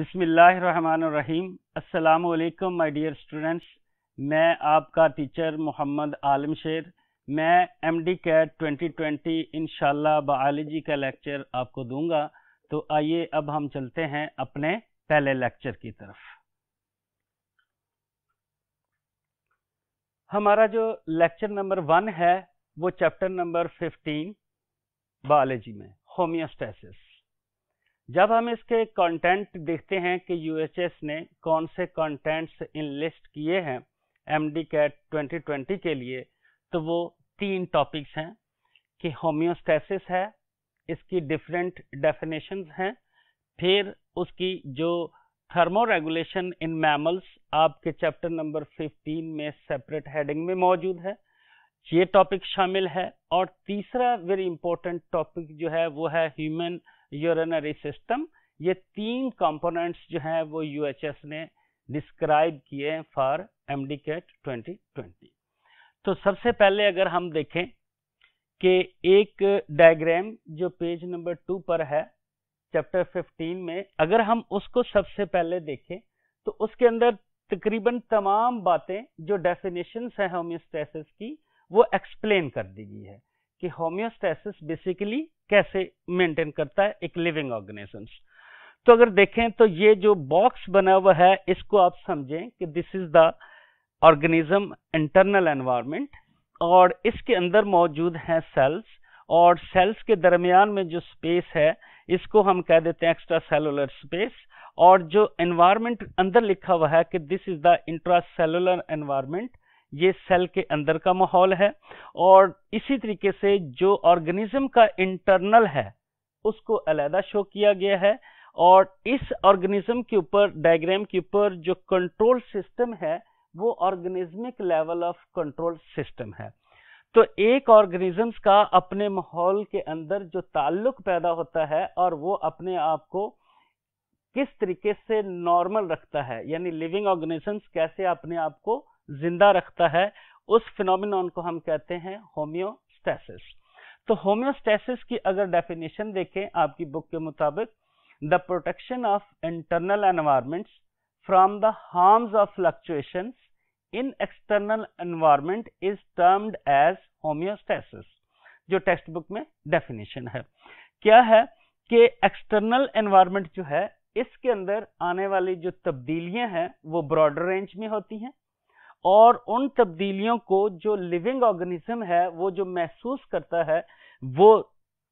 बिसमीम् अल्लाम my dear students मैं आपका टीचर मोहम्मद आलम शेर मैं M D CAT twenty twenty in biology का लेक्चर आपको दूंगा तो आइए अब हम चलते हैं अपने पहले लेक्चर की तरफ हमारा जो लेक्चर नंबर वन है वो चैप्टर नंबर फिफ्टीन बायोलॉजी में होम्योस्टेसिस जब हम इसके कंटेंट देखते हैं कि यूएचएस ने कौन से कंटेंट्स इनलिस्ट किए हैं एम डी कैट ट्वेंटी के लिए तो वो तीन टॉपिक्स हैं कि होम्योस्टेसिस है इसकी डिफरेंट डेफिनेशन हैं फिर उसकी जो थर्मो रेगुलेशन इन मैमल्स आपके चैप्टर नंबर 15 में सेपरेट हेडिंग में मौजूद है ये टॉपिक शामिल है और तीसरा वेरी इंपॉर्टेंट टॉपिक जो है वो है ह्यूमन यूरिनरी सिस्टम ये तीन कंपोनेंट्स जो हैं वो यूएचएस ने डिस्क्राइब किए फॉर एमडीकेट 2020 तो सबसे पहले अगर हम देखें कि एक डायग्राम जो पेज नंबर टू पर है चैप्टर 15 में अगर हम उसको सबसे पहले देखें तो उसके अंदर तकरीबन तमाम बातें जो डेफिनेशन है होम्योस्टेसिस की वो एक्सप्लेन कर दी गई है कि होम्योस्टेसिस बेसिकली कैसे मेंटेन करता है एक लिविंग ऑर्गेनिज्म तो अगर देखें तो ये जो बॉक्स बना हुआ है इसको आप समझें कि this is the organism internal environment और इसके अंदर मौजूद हैं सेल्स और सेल्स के दरमियान में जो स्पेस है इसको हम कह देते हैं एक्स्ट्रा सेलुलर स्पेस और जो एनवायरमेंट अंदर लिखा हुआ है कि this is the intracellular environment ये सेल के अंदर का माहौल है और इसी तरीके से जो ऑर्गेनिज्म का इंटरनल है उसको अलहदा शो किया गया है और इस ऑर्गेनिज्म के ऊपर डायग्राम के ऊपर जो कंट्रोल सिस्टम है वो organismic level of control system है तो एक ऑर्गेनिजम्स का अपने माहौल के अंदर जो ताल्लुक पैदा होता है और वो अपने आप को किस तरीके से नॉर्मल रखता है यानी लिविंग ऑर्गेनिजम्स कैसे अपने आप को जिंदा रखता है उस फिनोमिनॉन को हम कहते हैं होम्योस्टेसिस तो होम्योस्टेसिस की अगर डेफिनेशन देखें आपकी बुक के मुताबिक the protection of internal environments from the harms of fluctuation in external environment is termed as homeostasis जो टेक्स्ट बुक में डेफिनेशन है क्या है कि एक्सटर्नल एनवायरमेंट जो है इसके अंदर आने वाली जो तब्दीलियां हैं वो ब्रॉडर रेंज में होती हैं और उन तब्दीलियों को जो लिविंग ऑर्गेनिज्म है वो जो महसूस करता है वो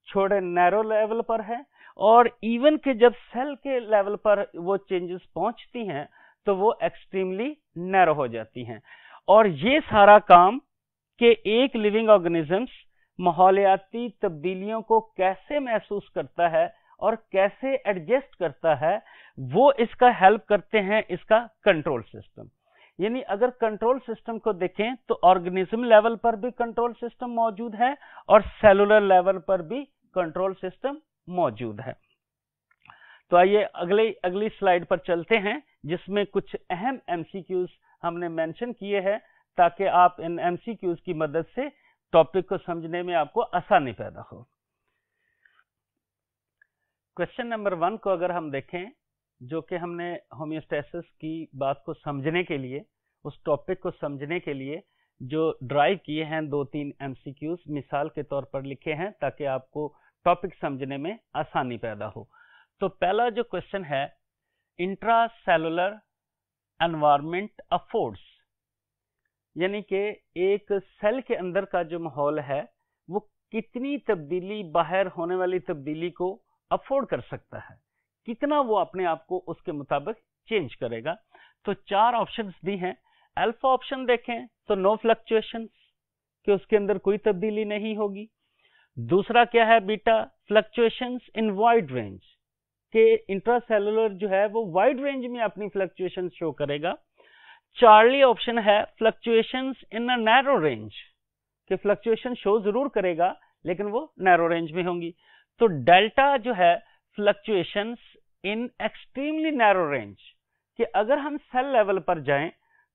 छोटे नैरो लेवल पर है और इवन के जब सेल के लेवल पर वो चेंजेस पहुंचती हैं तो वो एक्सट्रीमली नैरो हो जाती हैं और ये सारा काम के एक लिविंग ऑर्गेनिजम्स माहौलियाती तब्दीलियों को कैसे महसूस करता है और कैसे एडजस्ट करता है वो इसका हेल्प करते हैं इसका कंट्रोल सिस्टम यानी अगर कंट्रोल सिस्टम को देखें तो ऑर्गेनिज्म लेवल पर भी कंट्रोल सिस्टम मौजूद है और सेलुलर लेवल पर भी कंट्रोल सिस्टम मौजूद है तो आइए अगले अगली स्लाइड पर चलते हैं जिसमें कुछ अहम एमसीक्यूज हमने मेंशन किए हैं ताकि आप इन एमसीक्यूज की मदद से टॉपिक को समझने में आपको आसानी पैदा हो क्वेश्चन नंबर वन को अगर हम देखें जो कि हमने होम्योस्टेसिस की बात को समझने के लिए उस टॉपिक को समझने के लिए जो ड्राइव किए हैं दो तीन एम मिसाल के तौर पर लिखे हैं ताकि आपको टॉपिक समझने में आसानी पैदा हो तो पहला जो क्वेश्चन है इंट्रा सेलुलर एनवायरमेंट अफोर्ड्स यानी कि एक सेल के अंदर का जो माहौल है वो कितनी तब्दीली बाहर होने वाली तब्दीली को अफोर्ड कर सकता है कितना वो अपने आप को उसके मुताबिक चेंज करेगा तो चार ऑप्शन दी हैं अल्फा ऑप्शन देखें तो नो फ्लक्चुएशन कि उसके अंदर कोई तब्दीली नहीं होगी दूसरा क्या है beta fluctuation in wide range के इंट्रासेलुलर जो है वो वाइड रेंज में अपनी फ्लक्चुएशन शो करेगा चार्ली ऑप्शन है fluctuation in a narrow range के फ्लक्चुएशन शो जरूर करेगा लेकिन वो नैरो रेंज में होंगी तो डेल्टा जो है fluctuations in extremely narrow range कि अगर हम सेल लेवल पर जाएं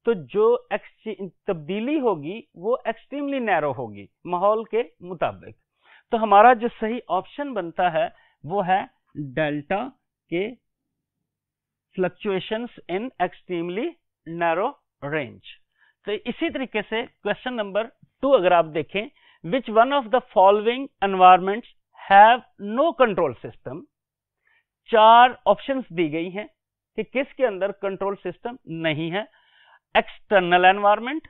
तो जो तब्दीली होगी वो एक्सट्रीमली नैरो होगी माहौल के मुताबिक तो हमारा जो सही ऑप्शन बनता है वो है डेल्टा के fluctuations in extremely narrow range तो इसी तरीके से क्वेश्चन नंबर टू अगर आप देखें which one of the following environments have no control system चार ऑप्शंस दी गई हैं कि किसके अंदर कंट्रोल सिस्टम नहीं है external environment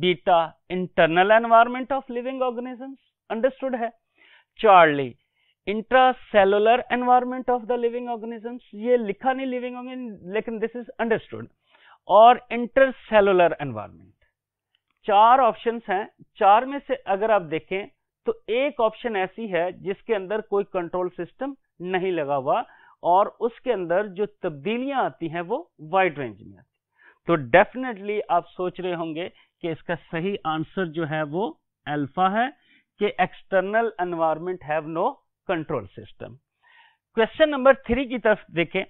beta internal environment of living organisms understood है Charlie intracellular environment of the living organisms ये लिखा नहीं लिविंग ऑर्गेनिज लेकिन दिस इज अंडरस्टूड और इंटरसेलुलर एनवायरमेंट चार ऑप्शंस हैं चार में से अगर आप देखें तो एक ऑप्शन ऐसी है जिसके अंदर कोई कंट्रोल सिस्टम नहीं लगा हुआ और उसके अंदर जो तब्दीलियां आती हैं वो वाइड रेंज में आती तो डेफिनेटली आप सोच रहे होंगे कि इसका सही आंसर जो है वो अल्फा है कि external environment have no control system question number three की तरफ देखें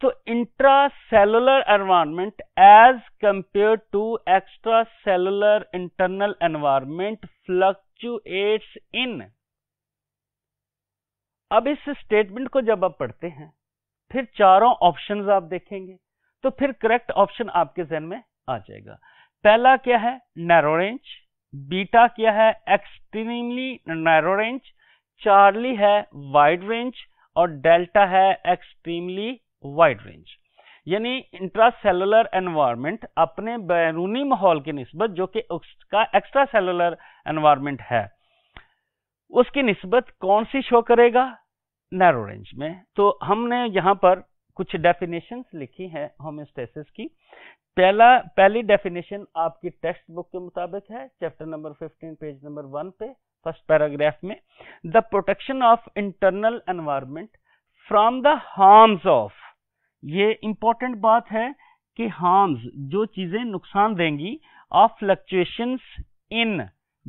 तो intracellular environment as compare to extracellular internal environment fluctuates in अब इस स्टेटमेंट को जब आप पढ़ते हैं फिर चारों ऑप्शन आप देखेंगे तो फिर करेक्ट ऑप्शन आपके जहन में आ जाएगा पहला क्या है नैरो रेंज बीटा क्या है एक्सट्रीमली नैरो रेंज चार्ली है वाइड रेंज और डेल्टा है एक्सट्रीमली वाइड रेंज यानी इंट्रासेलुलर एनवायरनमेंट अपने बैरूनी माहौल के नस्बत जो कि उसका एक्स्ट्रा सेलुलर एनवायरनमेंट है उसकी निस्बत कौन सी शो करेगा नैरो रेंज में तो हमने यहां पर कुछ डेफिनेशन लिखी है होम्योस्टेसिस की पहला पहली डेफिनेशन आपकी टेक्स्ट बुक के मुताबिक है chapter number 15 page number one पे फर्स्ट पैराग्राफ में the protection of internal environment from the harms of ये इंपॉर्टेंट बात है कि हार्म्स जो चीजें नुकसान देंगी ऑफ फ्लक्चुएशंस इन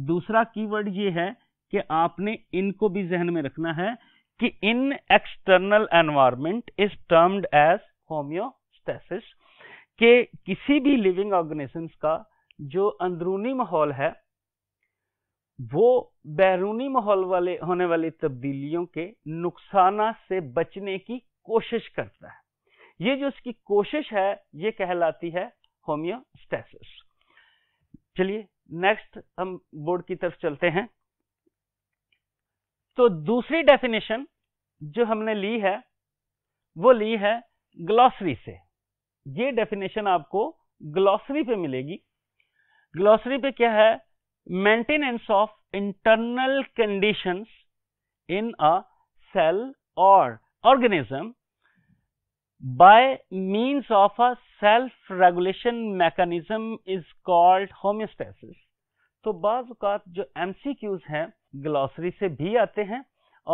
दूसरा कीवर्ड ये है कि आपने इनको भी जहन में रखना है कि in external environment is termed as homeostasis के किसी भी लिविंग ऑर्गेनिजम्स का जो अंदरूनी माहौल है वो बैरूनी माहौल वाले होने वाली तब्दीलियों के नुकसान से बचने की कोशिश करता है ये जो इसकी कोशिश है ये कहलाती है होम्योस्टेसिस चलिए नेक्स्ट हम बोर्ड की तरफ चलते हैं तो दूसरी डेफिनेशन जो हमने ली है वो ली है ग्लॉसरी से ये डेफिनेशन आपको ग्लॉसरी पे मिलेगी ग्लॉसरी पे क्या है maintenance of internal conditions in a cell और organism by means of a self regulation mechanism is called homeostasis तो बाज जो एमसीक्यूज हैं ग्लॉसरी से भी आते हैं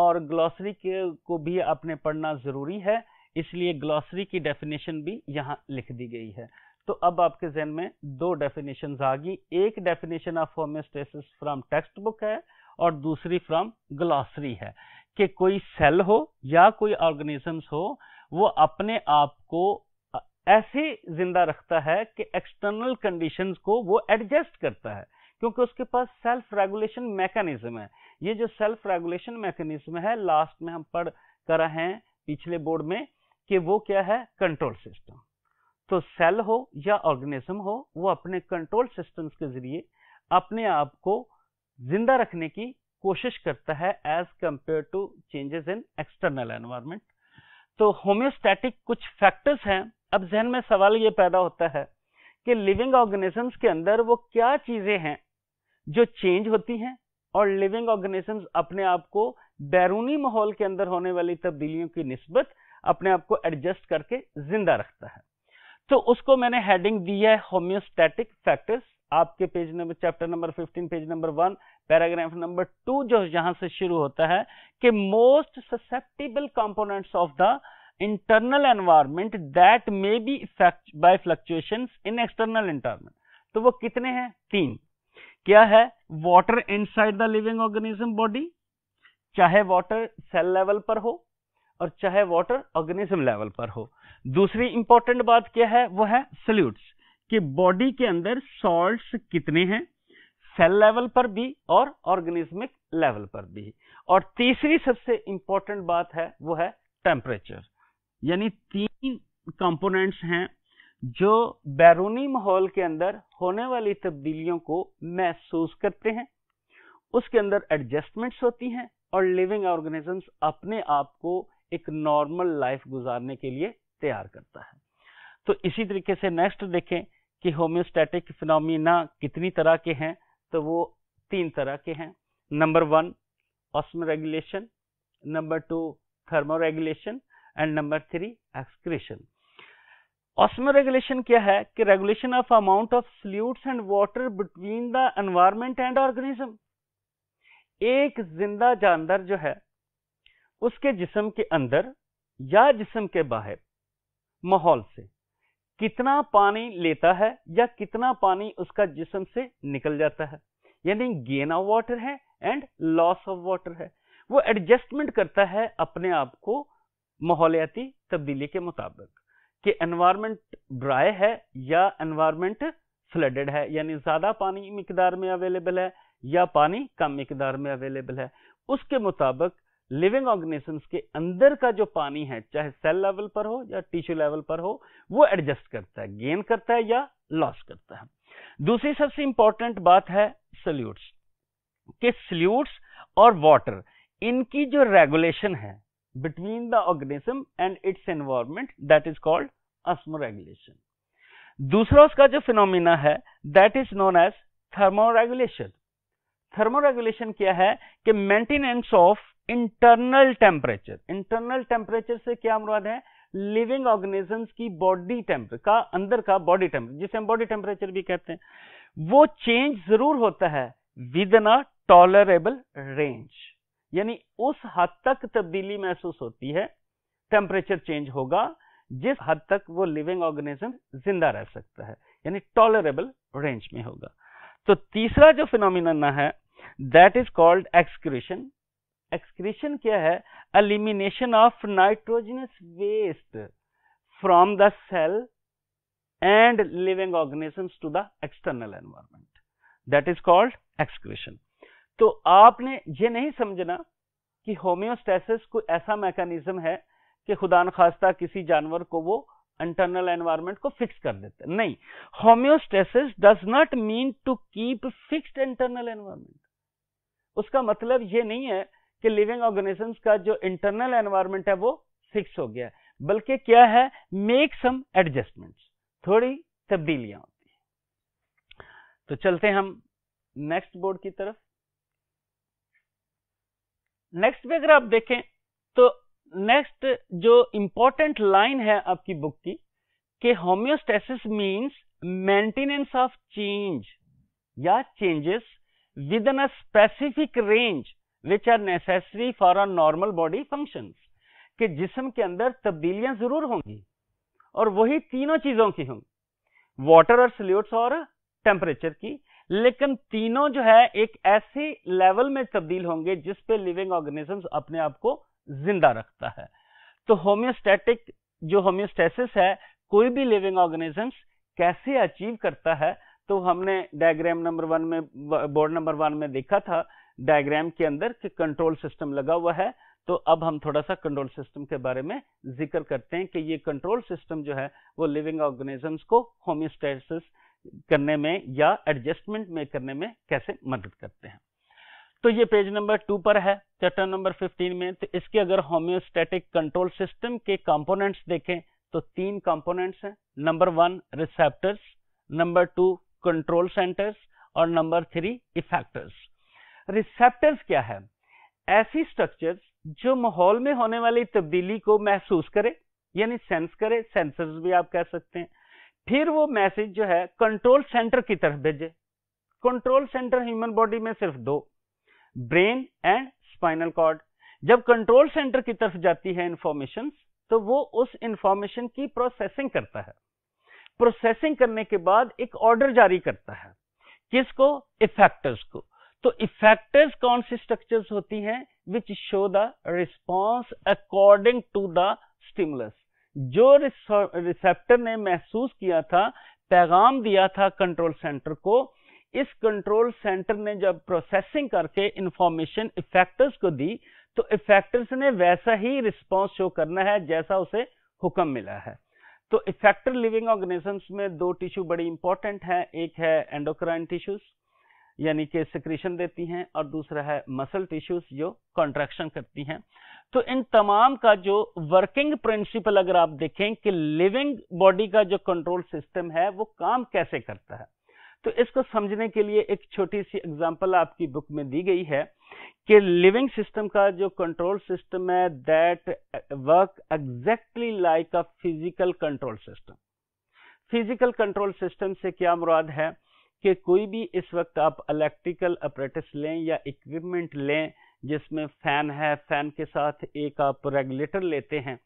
और ग्लॉसरी के को भी आपने पढ़ना ज़रूरी है इसलिए ग्लॉसरी की डेफिनेशन भी यहाँ लिख दी गई है तो अब आपके जहन में दो डेफिनेशन आ गई एक definition of homeostasis from textbook है और दूसरी फ्रॉम ग्लॉसरी है कि कोई सेल हो या कोई ऑर्गेनिजम्स हो वो अपने आप को ऐसे जिंदा रखता है कि एक्सटर्नल कंडीशंस को वो एडजस्ट करता है क्योंकि उसके पास सेल्फ रेगुलेशन मैकेनिज्म है ये जो सेल्फ रेगुलेशन मैकेनिज्म है लास्ट में हम पढ़ कर रहे हैं पिछले बोर्ड में कि वो क्या है कंट्रोल सिस्टम तो सेल हो या ऑर्गेनिज्म हो वो अपने कंट्रोल सिस्टम के जरिए अपने आप को जिंदा रखने की कोशिश करता है as compare to changes in external environment तो होम्योस्टैटिक कुछ फैक्टर्स हैं अब जहन में सवाल ये पैदा होता है कि लिविंग ऑर्गेनिजम्स के अंदर वो क्या चीजें हैं जो चेंज होती हैं और लिविंग ऑर्गेनिजम्स अपने आप को बैरूनी माहौल के अंदर होने वाली तब्दीलियों की नस्बत अपने आप को एडजस्ट करके जिंदा रखता है तो उसको मैंने हेडिंग दी है होम्योस्टैटिक फैक्टर्स आपके page number chapter number 15 page number one paragraph number two जो यहां से शुरू होता है कि most susceptible components of the internal environment that may be effect by fluctuations in external internal तो वो कितने हैं तीन क्या है water inside the living organism body चाहे वाटर सेल लेवल पर हो और चाहे वाटर ऑर्गेनिज्म लेवल पर हो दूसरी इंपॉर्टेंट बात क्या है वो है सल्यूट्स कि बॉडी के अंदर सॉल्ट कितने हैं सेल लेवल पर भी और ऑर्गेनिज्मिक लेवल पर भी और तीसरी सबसे इंपॉर्टेंट बात है वो है टेम्परेचर यानी तीन कंपोनेंट्स हैं जो बैरूनी माहौल के अंदर होने वाली तब्दीलियों को महसूस करते हैं उसके अंदर एडजस्टमेंट्स होती हैं और लिविंग ऑर्गेनिजम्स अपने आप को एक नॉर्मल लाइफ गुजारने के लिए तैयार करता है तो इसी तरीके से नेक्स्ट देखें कि होम्योस्टैटिक फिनोमिना कितनी तरह के हैं तो वो तीन तरह के हैं number one osmoregulation number two thermoregulation and number three excretion osmoregulation क्या है कि regulation of amount of solutes and water between the environment and organism एक जिंदा जानवर जो है उसके जिसम के अंदर या जिसम के बाहर माहौल से कितना पानी लेता है या कितना पानी उसका जिसम से निकल जाता है यानी गेन ऑफ वाटर है एंड लॉस ऑफ वाटर है वो एडजस्टमेंट करता है अपने आप को माहौलियाती तब्दीली के मुताबिक कि एनवायरमेंट ड्राई है या एनवायरमेंट फ्लडेड है यानी ज़्यादा पानी मकदार में अवेलेबल है या पानी कम मकदार में अवेलेबल है उसके मुताबिक लिविंग ऑर्गेनिजम्स के अंदर का जो पानी है चाहे सेल लेवल पर हो या टिश्यू लेवल पर हो वो एडजस्ट करता है गेन करता है या लॉस करता है दूसरी सबसे इंपॉर्टेंट बात है सल्यूट्स के सल्यूट्स और वाटर इनकी जो रेगुलेशन है between the organism and its environment that is called osmoregulation. दूसरा उसका जो फिनोमिना है that is known as thermoregulation thermoregulation क्या है कि maintenance of internal temperature internal temperature से क्या मुराद है लिविंग ऑर्गेनिजम्स की बॉडी टेम्परेचर का अंदर का बॉडी टेम्परेचर जिसे हम बॉडी टेम्परेचर भी कहते हैं वो चेंज जरूर होता है within a tolerable range यानी उस हद तक तब्दीली महसूस होती है टेम्परेचर चेंज होगा जिस हद तक वो लिविंग ऑर्गेनिज्म जिंदा रह सकता है यानी टॉलरेबल रेंज में होगा तो तीसरा जो फिनोमिना है that is called excretion excretion क्या है elimination of nitrogenous waste from the cell and living organisms to the external environment that is called excretion तो आपने ये नहीं समझना कि होम्योस्टेसिस कोई ऐसा मैकेनिज्म है कि खुदा खास्ता किसी जानवर को वो इंटरनल एनवायरमेंट को फिक्स कर देते नहीं homeostasis does not mean to keep fixed internal environment उसका मतलब ये नहीं है कि लिविंग ऑर्गेनिजम्स का जो इंटरनल एनवायरमेंट है वो फिक्स हो गया बल्कि क्या है मेक सम एडजस्टमेंट थोड़ी तब्दीलियां होती है तो चलते हम नेक्स्ट बोर्ड की तरफ नेक्स्ट पे अगर आप देखें तो नेक्स्ट जो इंपॉर्टेंट लाइन है आपकी बुक की कि homeostasis means maintenance of change या changes within a specific range which are necessary for a normal body functions कि जिसम के अंदर तब्दीलियां जरूर होंगी और वही तीनों चीजों की होंगी वाटर और सल्यूट्स और टेम्परेचर की लेकिन तीनों जो है एक ऐसे लेवल में तब्दील होंगे जिस पे लिविंग ऑर्गेनिजम्स अपने आप को जिंदा रखता है तो होम्योस्टेटिक जो होम्योस्टेसिस है कोई भी लिविंग ऑर्गेनिजम्स कैसे अचीव करता है तो हमने डायग्राम नंबर वन में बोर्ड नंबर वन में देखा था डायग्राम के अंदर कि कंट्रोल सिस्टम लगा हुआ है तो अब हम थोड़ा सा कंट्रोल सिस्टम के बारे में जिक्र करते हैं कि ये कंट्रोल सिस्टम जो है वो लिविंग ऑर्गेनिजम्स को होम्योस्टेसिस करने में या एडजस्टमेंट में करने में कैसे मदद करते हैं तो ये पेज नंबर टू पर है चैप्टर नंबर 15 में तो इसके अगर होम्योस्टेटिक कंट्रोल सिस्टम के कंपोनेंट्स देखें तो तीन कंपोनेंट्स हैं number one receptors number two control centers और नंबर थ्री इफेक्टर्स रिसेप्टर्स क्या है ऐसी स्ट्रक्चर्स जो माहौल में होने वाली तब्दीली को महसूस करे यानी सेंस करे सेंसर्स भी आप कह सकते हैं फिर वो मैसेज जो है कंट्रोल सेंटर की तरफ भेजे कंट्रोल सेंटर ह्यूमन बॉडी में सिर्फ दो ब्रेन एंड स्पाइनल कॉर्ड जब कंट्रोल सेंटर की तरफ जाती है इंफॉर्मेशन तो वो उस इंफॉर्मेशन की प्रोसेसिंग करता है प्रोसेसिंग करने के बाद एक ऑर्डर जारी करता है किसको इफेक्टर्स को तो इफेक्टर्स कौन सी स्ट्रक्चर्स होती हैं which show the response according to the stimulus जो रिसेप्टर ने महसूस किया था पैगाम दिया था कंट्रोल सेंटर को इस कंट्रोल सेंटर ने जब प्रोसेसिंग करके इंफॉर्मेशन इफेक्टर्स को दी तो इफेक्टर्स ने वैसा ही रिस्पॉन्स शो करना है जैसा उसे हुक्म मिला है तो इफेक्टर लिविंग ऑर्गेनिजम्स में दो टिश्यू बड़ी इंपॉर्टेंट हैं एक है एंडोक्राइन टिश्यूज यानी कि सिक्रीशन देती हैं और दूसरा है मसल टिश्यूज जो कॉन्ट्रैक्शन करती हैं तो इन तमाम का जो वर्किंग प्रिंसिपल अगर आप देखें कि लिविंग बॉडी का जो कंट्रोल सिस्टम है वो काम कैसे करता है तो इसको समझने के लिए एक छोटी सी एग्जांपल आपकी बुक में दी गई है कि लिविंग सिस्टम का जो कंट्रोल सिस्टम है that work exactly like a physical control system physical control system से क्या मुराद है कि कोई भी इस वक्त आप इलेक्ट्रिकल अप्रेटिस लें या इक्विपमेंट लें जिसमें फ़ैन है फ़ैन के साथ एक आप रेगुलेटर लेते हैं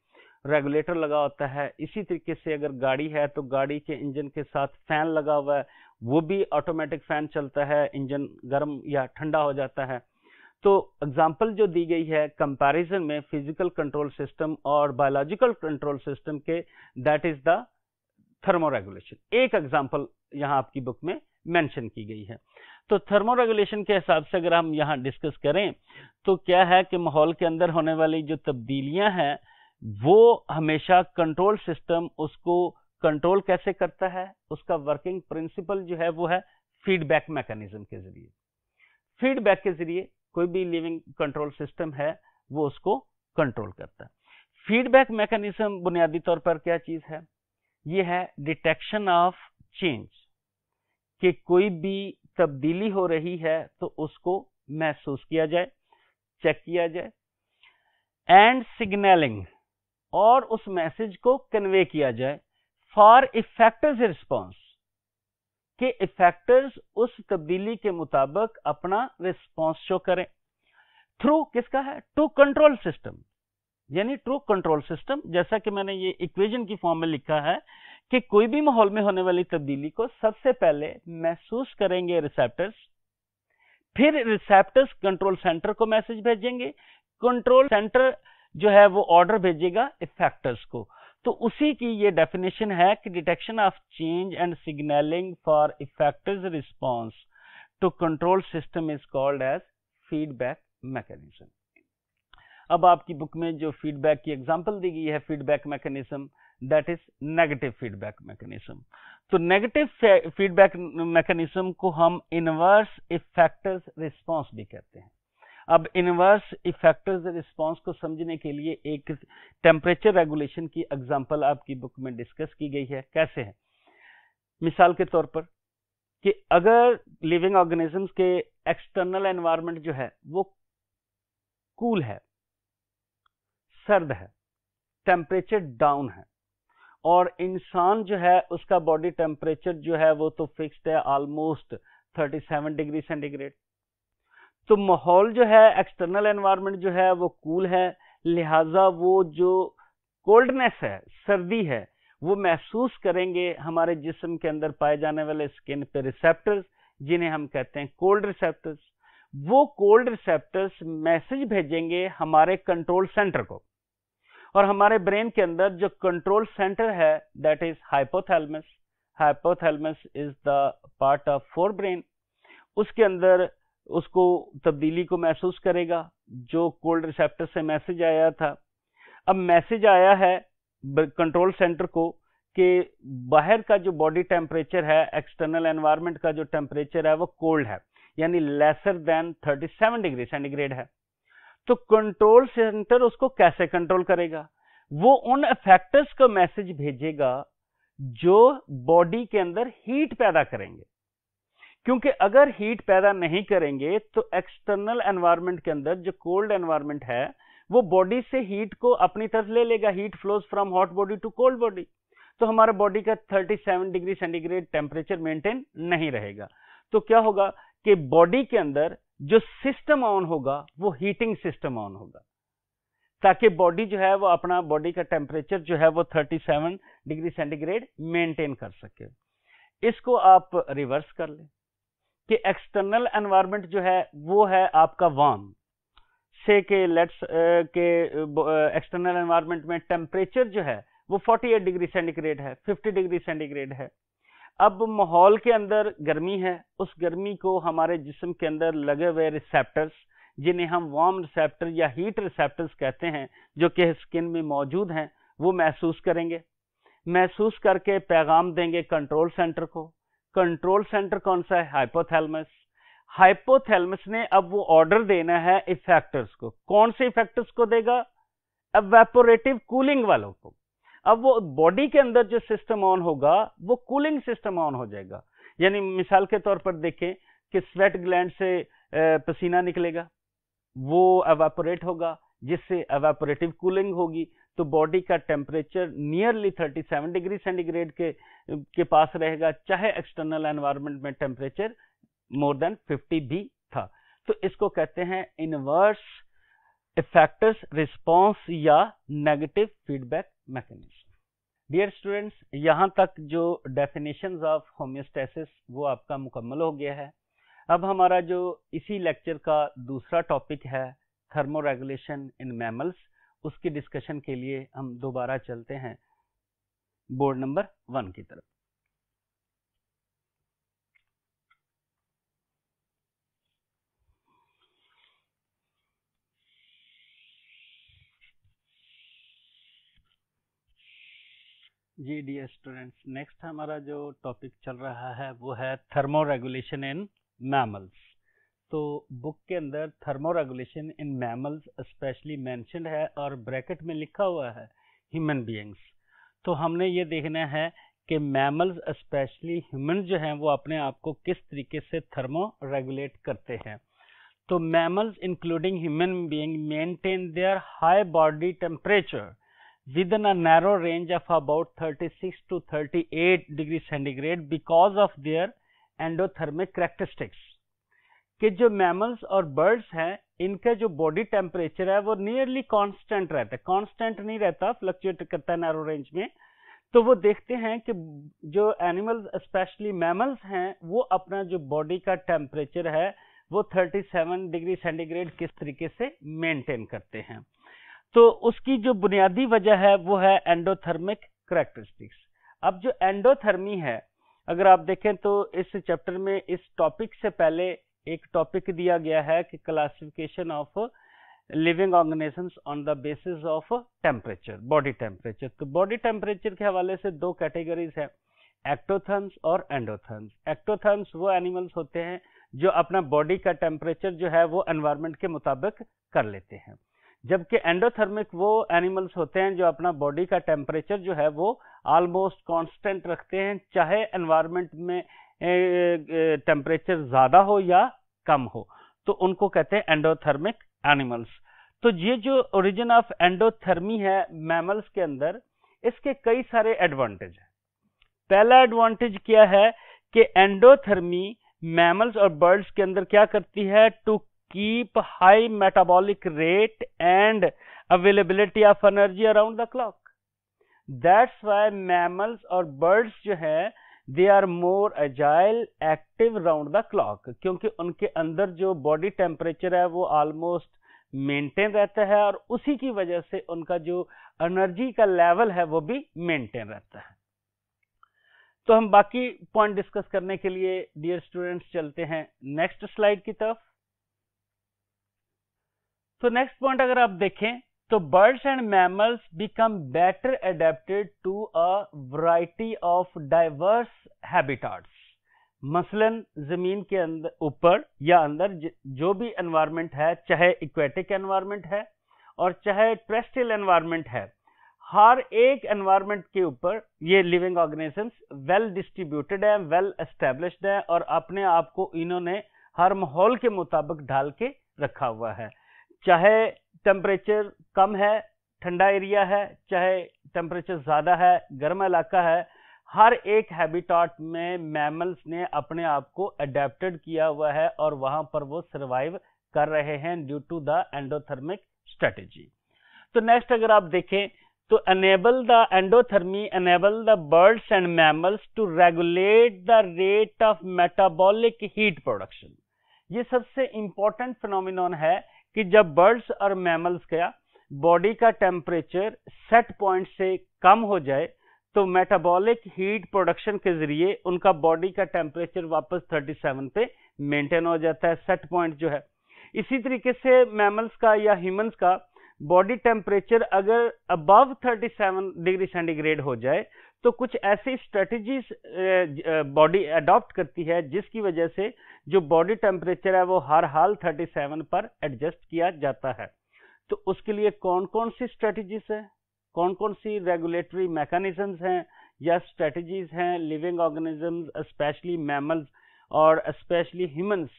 रेगुलेटर लगा होता है इसी तरीके से अगर गाड़ी है तो गाड़ी के इंजन के साथ फ़ैन लगा हुआ है वो भी ऑटोमेटिक फ़ैन चलता है इंजन गर्म या ठंडा हो जाता है तो एग्जाम्पल जो दी गई है कंपैरिजन में फिजिकल कंट्रोल सिस्टम और बायोलॉजिकल कंट्रोल सिस्टम के दैट इज़ द थर्मोरेगुलेशन एक एग्जाम्पल यहाँ आपकी बुक में मेंशन की गई है तो थर्मो रेगुलेशन के हिसाब से अगर हम यहाँ डिस्कस करें तो क्या है कि माहौल के अंदर होने वाली जो तब्दीलियां हैं वो हमेशा कंट्रोल सिस्टम उसको कंट्रोल कैसे करता है उसका वर्किंग प्रिंसिपल जो है वो है फीडबैक मैकेनिज्म के जरिए फीडबैक के जरिए कोई भी लिविंग कंट्रोल सिस्टम है वो उसको कंट्रोल करता है फीडबैक मैकेनिज्म बुनियादी तौर पर क्या चीज है ये है डिटेक्शन ऑफ चेंज कि कोई भी तब्दीली हो रही है तो उसको महसूस किया जाए चेक किया जाए एंड सिग्नलिंग और उस मैसेज को कन्वे किया जाए फॉर इफेक्टर्स रिस्पॉन्स कि इफेक्टर्स उस तब्दीली के मुताबिक अपना रिस्पॉन्स शो करें थ्रू किसका है टू कंट्रोल सिस्टम यानी ट्रू कंट्रोल सिस्टम जैसा कि मैंने ये इक्वेशन की फॉर्म में लिखा है कि कोई भी माहौल में होने वाली तब्दीली को सबसे पहले महसूस करेंगे रिसेप्टर्स फिर रिसेप्टर्स कंट्रोल सेंटर को मैसेज भेजेंगे कंट्रोल सेंटर जो है वो ऑर्डर भेजेगा इफेक्टर्स को तो उसी की ये डेफिनेशन है कि detection of change and signalling for effectors response to control system is called as feedback mechanism अब आपकी बुक में जो फीडबैक की एग्जाम्पल दी गई है feedback mechanism that is negative feedback mechanism तो नेगेटिव फीडबैक मैकेनिज्म को हम इनवर्स इफेक्टर्स रिस्पांस भी कहते हैं अब इनवर्स इफेक्टर्स रिस्पांस को समझने के लिए एक टेम्परेचर रेगुलेशन की एग्जांपल आपकी बुक में डिस्कस की गई है कैसे है मिसाल के तौर पर कि अगर लिविंग ऑर्गेनिजम्स के एक्सटर्नल एनवायरमेंट जो है वो कूल है सर्द है टेम्परेचर डाउन है और इंसान जो है उसका बॉडी टेम्परेचर जो है वो तो फिक्स्ड है ऑलमोस्ट 37 डिग्री सेंटीग्रेड तो माहौल जो है एक्सटर्नल एनवायरनमेंट जो है वो कूल है लिहाजा वो जो कोल्डनेस है सर्दी है वो महसूस करेंगे हमारे जिसम के अंदर पाए जाने वाले स्किन पे रिसेप्टर्स जिन्हें हम कहते हैं कोल्ड रिसेप्टर्स वो कोल्ड रिसेप्टर्स मैसेज भेजेंगे हमारे कंट्रोल सेंटर को और हमारे ब्रेन के अंदर जो कंट्रोल सेंटर है that is hypothalamus hypothalamus is the part of forebrain उसके अंदर उसको तब्दीली को महसूस करेगा जो कोल्ड रिसेप्टर से मैसेज आया था अब मैसेज आया है कंट्रोल सेंटर को कि बाहर का जो बॉडी टेम्परेचर है एक्सटर्नल एनवायरमेंट का जो टेम्परेचर है वो कोल्ड है यानी लेसर देन 37 डिग्री सेंटीग्रेड है तो कंट्रोल सेंटर उसको कैसे कंट्रोल करेगा वो उन फैक्टर्स का मैसेज भेजेगा जो बॉडी के अंदर हीट पैदा करेंगे क्योंकि अगर हीट पैदा नहीं करेंगे तो एक्सटर्नल एनवायरमेंट के अंदर जो कोल्ड एनवायरमेंट है वो बॉडी से हीट को अपनी तरफ ले लेगा heat flows from hot body to cold body तो हमारा बॉडी का 37 डिग्री सेंटीग्रेड टेम्परेचर मेंटेन नहीं रहेगा तो क्या होगा कि बॉडी के अंदर जो सिस्टम ऑन होगा वो हीटिंग सिस्टम ऑन होगा ताकि बॉडी जो है वो अपना बॉडी का टेम्परेचर जो है वो 37 डिग्री सेंटीग्रेड मेंटेन कर सके इसको आप रिवर्स कर लें कि एक्सटर्नल एनवायरनमेंट जो है वो है आपका वार्म से के लेट्स के एक्सटर्नल एनवायरनमेंट में टेम्परेचर जो है वो 48 डिग्री सेंटीग्रेड है 50 डिग्री सेंटीग्रेड है अब माहौल के अंदर गर्मी है उस गर्मी को हमारे जिस्म के अंदर लगे हुए रिसेप्टर्स जिन्हें हम वार्म रिसेप्टर या हीट रिसेप्टर्स कहते हैं जो कि स्किन में मौजूद हैं वो महसूस करेंगे महसूस करके पैगाम देंगे कंट्रोल सेंटर को कंट्रोल सेंटर कौन सा है हाइपोथैलमस हाइपोथैलमस ने अब वो ऑर्डर देना है इफेक्टर्स को कौन से इफेक्टर्स को देगा एवेपोरेटिव कूलिंग वालों को अब वो बॉडी के अंदर जो सिस्टम ऑन होगा वो कूलिंग सिस्टम ऑन हो जाएगा यानी मिसाल के तौर पर देखें कि स्वेट ग्लैंड से पसीना निकलेगा वो एवेपोरेट होगा जिससे अवेपोरेटिव कूलिंग होगी तो बॉडी का टेम्परेचर नियरली 37 डिग्री सेंटीग्रेड के के पास रहेगा चाहे एक्सटर्नल एनवायरमेंट में टेम्परेचर मोर देन 50 भी था तो इसको कहते हैं इनवर्स इफेक्ट रिस्पॉन्स या negative feedback mechanism dear students यहाँ तक जो डेफिनेशन ऑफ होम्योस्टेसिस वो आपका मुकम्मल हो गया है अब हमारा जो इसी लेक्चर का दूसरा टॉपिक है थर्मोरेगुलेशन इन मैमल्स उसकी डिस्कशन के लिए हम दोबारा चलते हैं बोर्ड नंबर वन की तरफ जी डी स्टूडेंट्स नेक्स्ट हमारा जो टॉपिक चल रहा है वो है थर्मो रेगुलेशन इन मैमल्स तो बुक के अंदर thermoregulation in mammals specially mentioned है और ब्रैकेट में लिखा हुआ है ह्यूमन बींग्स तो हमने ये देखना है कि मैमल्स स्पेशली ह्यूमन जो हैं वो अपने आप को किस तरीके से थर्मो रेगुलेट करते हैं तो mammals including human being maintain their high body temperature within a narrow range of about 36 thirty eight degree centigrade because of their endothermic characteristics. के जो मैमल्स और बर्ड्स हैं इनका जो बॉडी टेम्परेचर है वो नियरली कॉन्स्टेंट रहता है कॉन्स्टेंट नहीं रहता फ्लक्चुएट करता है नैरो रेंज में तो वो देखते हैं कि जो एनिमल्स स्पेशली मैमल्स हैं वो अपना जो बॉडी का टेम्परेचर है वो 37 डिग्री सेंटीग्रेड किस तरीके से मेंटेन करते हैं तो उसकी जो बुनियादी वजह है वो है एंडोथर्मिक करेक्टरिस्टिक्स अब जो एंडोथर्मी है अगर आप देखें तो इस चैप्टर में इस टॉपिक से पहले एक टॉपिक दिया गया है कि classification of living organisms on the basis of temperature body temperature तो बॉडी टेम्परेचर के हवाले से दो कैटेगरीज हैं एक्टोथर्म्स और एंडोथर्म्स एक्टोथर्म्स वो एनिमल्स होते हैं जो अपना बॉडी का टेम्परेचर जो है वो एनवायरमेंट के मुताबिक कर लेते हैं जबकि एंडोथर्मिक वो एनिमल्स होते हैं जो अपना बॉडी का टेम्परेचर जो है वो ऑलमोस्ट कांस्टेंट रखते हैं चाहे एनवायरनमेंट में टेम्परेचर ज़्यादा हो या कम हो तो उनको कहते हैं एंडोथर्मिक एनिमल्स तो ये जो ओरिजिन ऑफ एंडोथर्मी है मैमल्स के अंदर इसके कई सारे एडवांटेज हैं पहला एडवांटेज क्या है कि एंडोथर्मी मैमल्स और बर्ड्स के अंदर क्या करती है to keep high metabolic rate and availability of energy around the clock that's why mammals और बर्ड्स जो है they are more agile active round the clock क्योंकि उनके अंदर जो बॉडी टेम्परेचर है वो ऑलमोस्ट मेंटेन रहता है और उसी की वजह से उनका जो एनर्जी का लेवल है वो भी मेंटेन रहता है तो हम बाकी पॉइंट डिस्कस करने के लिए डियर स्टूडेंट्स चलते हैं नेक्स्ट स्लाइड की तरफ सो नेक्स्ट पॉइंट अगर आप देखें तो birds and mammals become better adapted to a variety of diverse habitats मसलन जमीन के अंदर ऊपर या अंदर जो भी एनवायरनमेंट है चाहे इक्वेटिक एनवायरनमेंट है और चाहे ट्रेस्टियल एनवायरनमेंट है हर एक एनवायरनमेंट के ऊपर ये लिविंग ऑर्गेनिजम्स वेल डिस्ट्रीब्यूटेड हैं वेल एस्टेब्लिश्ड हैं और अपने आप को इन्होंने हर माहौल के मुताबिक ढाल के रखा हुआ है चाहे टेम्परेचर कम है ठंडा एरिया है चाहे टेम्परेचर ज़्यादा है गर्म इलाका है हर एक हैबिटाट में मैमल्स ने अपने आप को अडेप्टेड किया हुआ है और वहाँ पर वो सर्वाइव कर रहे हैं due to the endothermic strategy तो नेक्स्ट अगर आप देखें तो enable the endothermy enable the birds and mammals to regulate the rate of metabolic heat production ये सबसे इंपॉर्टेंट phenomenon है कि जब बर्ड्स और मैमल्स का बॉडी का टेम्परेचर सेट पॉइंट से कम हो जाए तो मेटाबॉलिक हीट प्रोडक्शन के जरिए उनका बॉडी का टेम्परेचर वापस 37 पे मेंटेन हो जाता है सेट पॉइंट जो है इसी तरीके से मैमल्स का या ह्यूमंस का बॉडी टेम्परेचर अगर अबव 37 डिग्री सेंटीग्रेड हो जाए तो कुछ ऐसी स्ट्रेटजीज बॉडी अडॉप्ट करती है जिसकी वजह से जो बॉडी टेम्परेचर है वो हर हाल 37 पर एडजस्ट किया जाता है तो उसके लिए कौन कौन सी स्ट्रेटजीज है कौन कौन सी रेगुलेटरी मैकेनिज्म्स हैं या स्ट्रेटजीज हैं लिविंग ऑर्गेनिजम्स स्पेशली मैमल्स और स्पेशली ह्यूमंस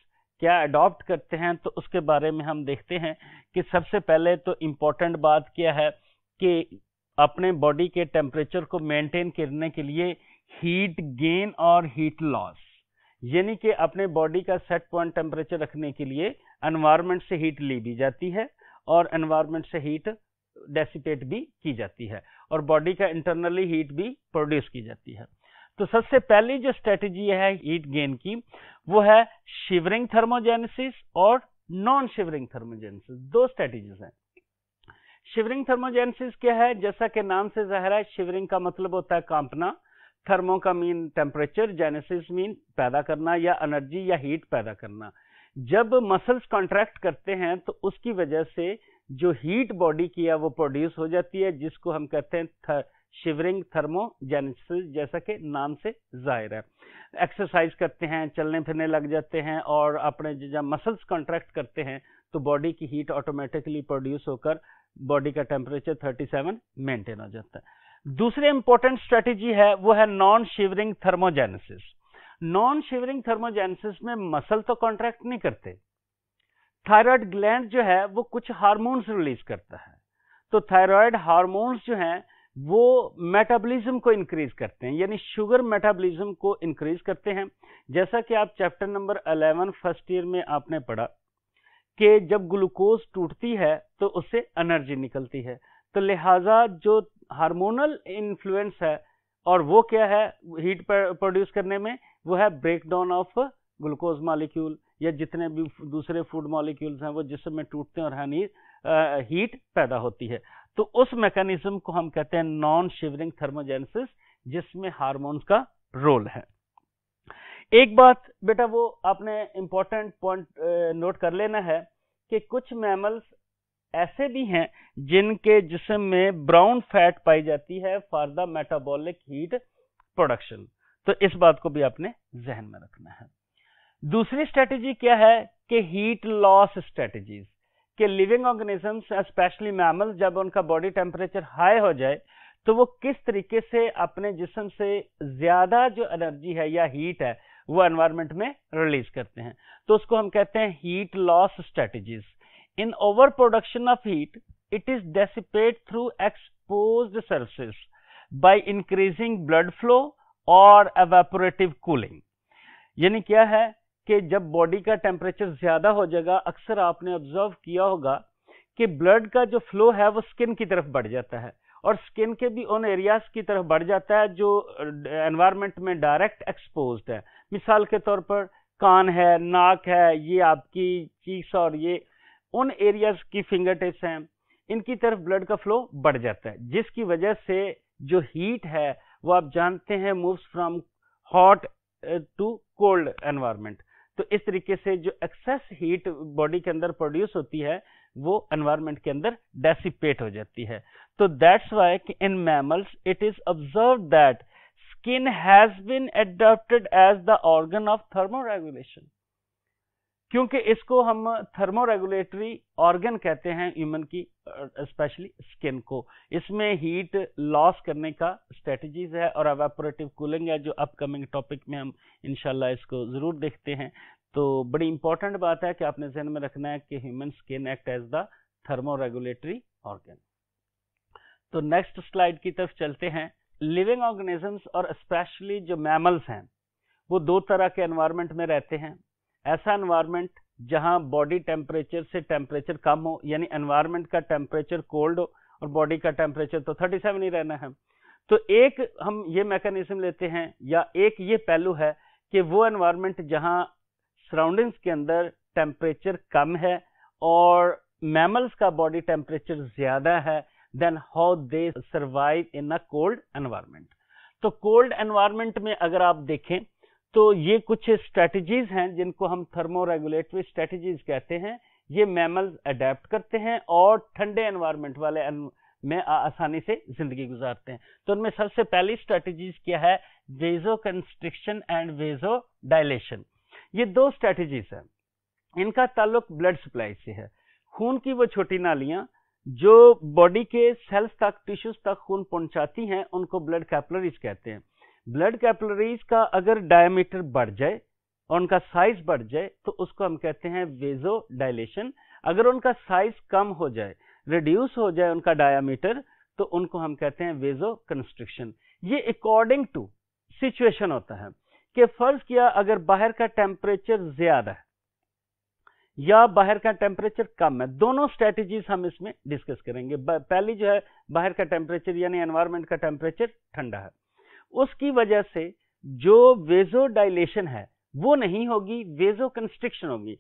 क्या अडॉप्ट करते हैं तो उसके बारे में हम देखते हैं कि सबसे पहले तो इम्पोर्टेंट बात क्या है कि अपने बॉडी के टेम्परेचर को मेंटेन करने के लिए हीट गेन और हीट लॉस यानी कि अपने बॉडी का सेट पॉइंट टेम्परेचर रखने के लिए एनवायरमेंट से हीट ली भी जाती है और एनवायरमेंट से हीट डेसिपेट भी की जाती है और बॉडी का इंटरनली हीट भी प्रोड्यूस की जाती है तो सबसे पहली जो स्ट्रेटेजी है हीट गेन की वो है शिवरिंग थर्मोजेनेसिस और नॉन शिवरिंग थर्मोजेनेसिस दो स्ट्रेटेजीज हैं शिवरिंग थर्मोजेनेसिस क्या है जैसा कि नाम से जहर है शिवरिंग का मतलब होता है कांपना थर्मो का मीन टेम्परेचर जेनेसिस मीन पैदा करना या एनर्जी या हीट पैदा करना जब मसल्स कॉन्ट्रैक्ट करते हैं तो उसकी वजह से जो हीट बॉडी की है वो प्रोड्यूस हो जाती है जिसको हम कहते हैं थर, शिवरिंग थर्मोजेनेसिस जैसा कि नाम से जाहिर है एक्सरसाइज करते हैं चलने फिरने लग जाते हैं और अपने जब मसल्स कॉन्ट्रैक्ट करते हैं तो बॉडी की हीट ऑटोमेटिकली प्रोड्यूस होकर बॉडी का टेम्परेचर 37 मेंटेन हो जाता है दूसरी इंपॉर्टेंट स्ट्रेटेजी है वो है non shivering thermogenesis non shivering thermogenesis में मसल तो कॉन्ट्रैक्ट नहीं करते थायराइड ग्लैंड जो है वो कुछ हार्मोन्स रिलीज करता है तो थायराइड हार्मोन्स जो हैं वो मेटाबॉलिज्म को इंक्रीज करते हैं यानी शुगर मेटाबॉलिज्म को इंक्रीज करते हैं जैसा कि आप चैप्टर नंबर 11 फर्स्ट ईयर में आपने पढ़ा कि जब ग्लूकोज टूटती है तो उससे एनर्जी निकलती है तो लिहाजा जो हार्मोनल इन्फ्लुएंस है और वो क्या है हीट प्रोड्यूस करने में वो है break down of glucose molecule या जितने भी दूसरे फूड मॉलिक्यूल्स हैं वो जिसमें टूटते हैं और हानि हीट पैदा होती है तो उस मैकेनिज्म को हम कहते हैं नॉन शिवरिंग थर्मोजेनेसिस जिसमें हार्मोन्स का रोल है एक बात बेटा वो आपने इम्पोर्टेंट पॉइंट नोट कर लेना है कि कुछ मैमल्स ऐसे भी हैं जिनके जिसम में ब्राउन फैट पाई जाती है for the metabolic heat production तो इस बात को भी आपने जहन में रखना है दूसरी स्ट्रेटेजी क्या है कि हीट लॉस स्ट्रेटेजीज के लिविंग ऑर्गेनिजम्स स्पेशली मैमल्स जब उनका बॉडी टेम्परेचर हाई हो जाए तो वो किस तरीके से अपने जिसम से ज्यादा जो एनर्जी है या हीट है वो एनवायरमेंट में रिलीज करते हैं तो उसको हम कहते हैं heat loss strategies in over production of heat it is dissipate through expose surface by increasing blood flow और एवेपोरेटिव कूलिंग यानी क्या है कि जब बॉडी का टेम्परेचर ज्यादा हो जाएगा अक्सर आपने ऑब्जर्व किया होगा कि ब्लड का जो फ्लो है वो स्किन की तरफ बढ़ जाता है और स्किन के भी उन एरियाज की तरफ बढ़ जाता है जो एनवायरमेंट में डायरेक्ट एक्सपोज है मिसाल के तौर पर कान है नाक है ये आपकी चीक्स और ये उन एरियाज की फिंगर टिप्स हैं इनकी तरफ ब्लड का फ्लो बढ़ जाता है जिसकी वजह से जो हीट है वो आप जानते हैं moves from hot to cold environment तो इस तरीके से जो एक्सेस हीट बॉडी के अंदर प्रोड्यूस होती है वो एनवायरनमेंट के अंदर डेसिपेट हो जाती है तो दैट्स वाई कि in mammals it is observe that skin has been adopted as the organ of thermoregulation क्योंकि इसको हम थर्मोरेगुलेटरी ऑर्गन कहते हैं ह्यूमन की स्पेशली स्किन को इसमें हीट लॉस करने का स्ट्रेटजीज है और अवेपोरेटिव कूलिंग है जो अपकमिंग टॉपिक में हम इनशाला इसको ज़रूर देखते हैं तो बड़ी इंपॉर्टेंट बात है कि आपने जहन में रखना है कि human skin act as the thermoregulatory organ तो नेक्स्ट स्लाइड की तरफ चलते हैं लिविंग ऑर्गेनिजम्स और स्पेशली जो मैमल्स हैं वो दो तरह के एनवायरनमेंट में रहते हैं ऐसा एनवायरनमेंट जहां बॉडी टेम्परेचर से टेम्परेचर कम हो यानी एनवायरनमेंट का टेम्परेचर कोल्ड हो और बॉडी का टेम्परेचर तो 37 ही रहना है तो एक हम ये मैकेनिज्म लेते हैं या एक ये पहलू है कि वो एनवायरनमेंट जहां सराउंडिंग्स के अंदर टेम्परेचर कम है और मैमल्स का बॉडी टेम्परेचर ज़्यादा है then how they survive in a cold environment तो कोल्ड एनवायरमेंट में अगर आप देखें तो ये कुछ स्ट्रेटजीज हैं जिनको हम थर्मोरेगुलेटरी स्ट्रेटजीज कहते हैं ये मैमल्स अडेप्ट करते हैं और ठंडे एनवायरमेंट वाले में आसानी से जिंदगी गुजारते हैं तो उनमें सबसे पहली स्ट्रेटजीज क्या है vasoconstriction and vasodilation ये दो स्ट्रेटजीज हैं इनका ताल्लुक ब्लड सप्लाई से है खून की वो छोटी नालियां जो बॉडी के सेल्स तक टिश्यूज तक खून पहुंचाती हैं उनको ब्लड कैपलरीज कहते हैं ब्लड कैपलरीज का अगर डायमीटर बढ़ जाए और उनका साइज बढ़ जाए तो उसको हम कहते हैं वेजो डायलेशन अगर उनका साइज कम हो जाए रिड्यूस हो जाए उनका डायामीटर तो उनको हम कहते हैं वेजो कंस्ट्रिक्शन ये अकॉर्डिंग टू सिचुएशन होता है कि फर्ज किया अगर बाहर का टेम्परेचर ज्यादा है या बाहर का टेम्परेचर कम है दोनों स्ट्रेटेजीज हम इसमें डिस्कस करेंगे पहली जो है बाहर का टेम्परेचर यानी एनवायरमेंट का टेम्परेचर ठंडा है उसकी वजह से जो वेजो डाइलेशन है वो नहीं होगी वेजो कंस्ट्रिक्शन होगी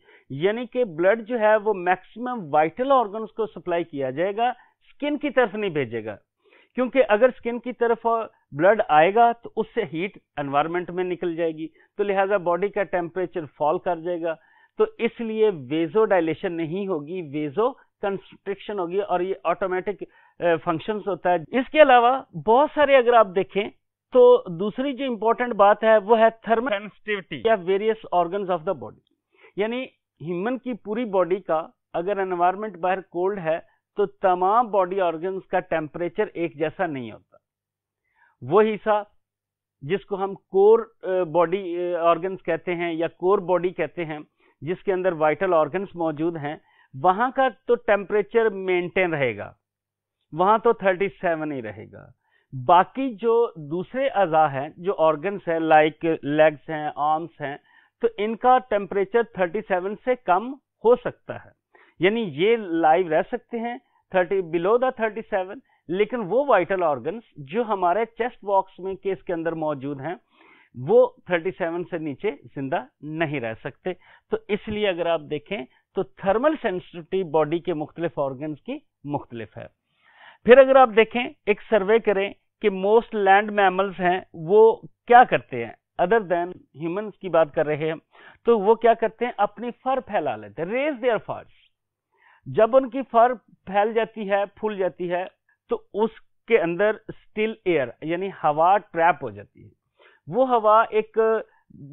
यानी कि ब्लड जो है वो मैक्सिमम वाइटल ऑर्गन को सप्लाई किया जाएगा स्किन की तरफ नहीं भेजेगा क्योंकि अगर स्किन की तरफ ब्लड आएगा तो उससे हीट एनवायरमेंट में निकल जाएगी तो लिहाजा बॉडी का टेम्परेचर फॉल कर जाएगा तो इसलिए वेजो डायलेशन नहीं होगी वेजो कंस्ट्रिक्शन होगी और ये ऑटोमेटिक फंक्शंस होता है इसके अलावा बहुत सारे अगर आप देखें तो दूसरी जो इंपॉर्टेंट बात है वो है थर्मल सेंसिटिविटी या various organ of the body यानी ह्यूमन की पूरी बॉडी का अगर एनवायरमेंट बाहर कोल्ड है तो तमाम बॉडी ऑर्गन का टेम्परेचर एक जैसा नहीं होता वो हिस्सा जिसको हम कोर बॉडी ऑर्गन्स कहते हैं या कोर बॉडी कहते हैं जिसके अंदर वाइटल ऑर्गन्स मौजूद हैं वहां का तो टेम्परेचर मेंटेन रहेगा वहां तो 37 ही रहेगा बाकी जो दूसरे अज़ा हैं जो ऑर्गन्स हैं लाइक लेग्स हैं आर्म्स हैं तो इनका टेम्परेचर 37 से कम हो सकता है यानी ये लाइव रह सकते हैं 30 बिलो द 37 लेकिन वो वाइटल ऑर्गन्स जो हमारे चेस्ट बॉक्स में केस के अंदर मौजूद हैं वो 37 से नीचे जिंदा नहीं रह सकते तो इसलिए अगर आप देखें तो थर्मल सेंसिटिविटी बॉडी के मुख्तलिफ ऑर्गन की मुख्तलिफ है फिर अगर आप देखें एक सर्वे करें कि मोस्ट लैंड मैमल्स हैं वो क्या करते हैं अदर देन ह्यूमंस की बात कर रहे हैं तो वो क्या करते हैं अपनी फर फैला लेते हैं रेज देयर फर्स जब उनकी फर फैल जाती है फूल जाती है तो उसके अंदर स्टिल एयर यानी हवा ट्रैप हो जाती है वो हवा एक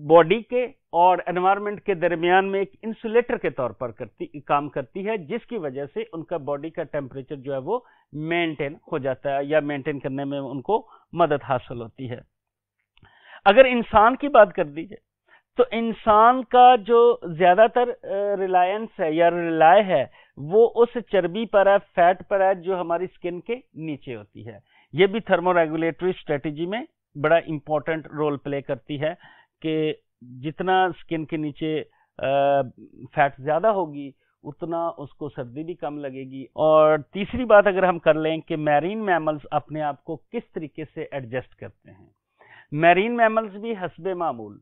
बॉडी के और एनवायरमेंट के दरमियान में एक इंसुलेटर के तौर पर करती काम करती है जिसकी वजह से उनका बॉडी का टेम्परेचर जो है वो मेंटेन हो जाता है या मेंटेन करने में उनको मदद हासिल होती है अगर इंसान की बात कर दीजिए तो इंसान का जो ज्यादातर रिलायंस है या रिलाय है वो उस चर्बी पर है फैट पर है जो हमारी स्किन के नीचे होती है ये भी थर्मोरेगुलेटरी स्ट्रेटेजी में बड़ा इम्पॉर्टेंट रोल प्ले करती है कि जितना स्किन के नीचे फैट ज़्यादा होगी उतना उसको सर्दी भी कम लगेगी और तीसरी बात अगर हम कर लें कि मैरीन मैमल्स अपने आप को किस तरीके से एडजस्ट करते हैं मैरीन मैमल्स भी हसब मामूल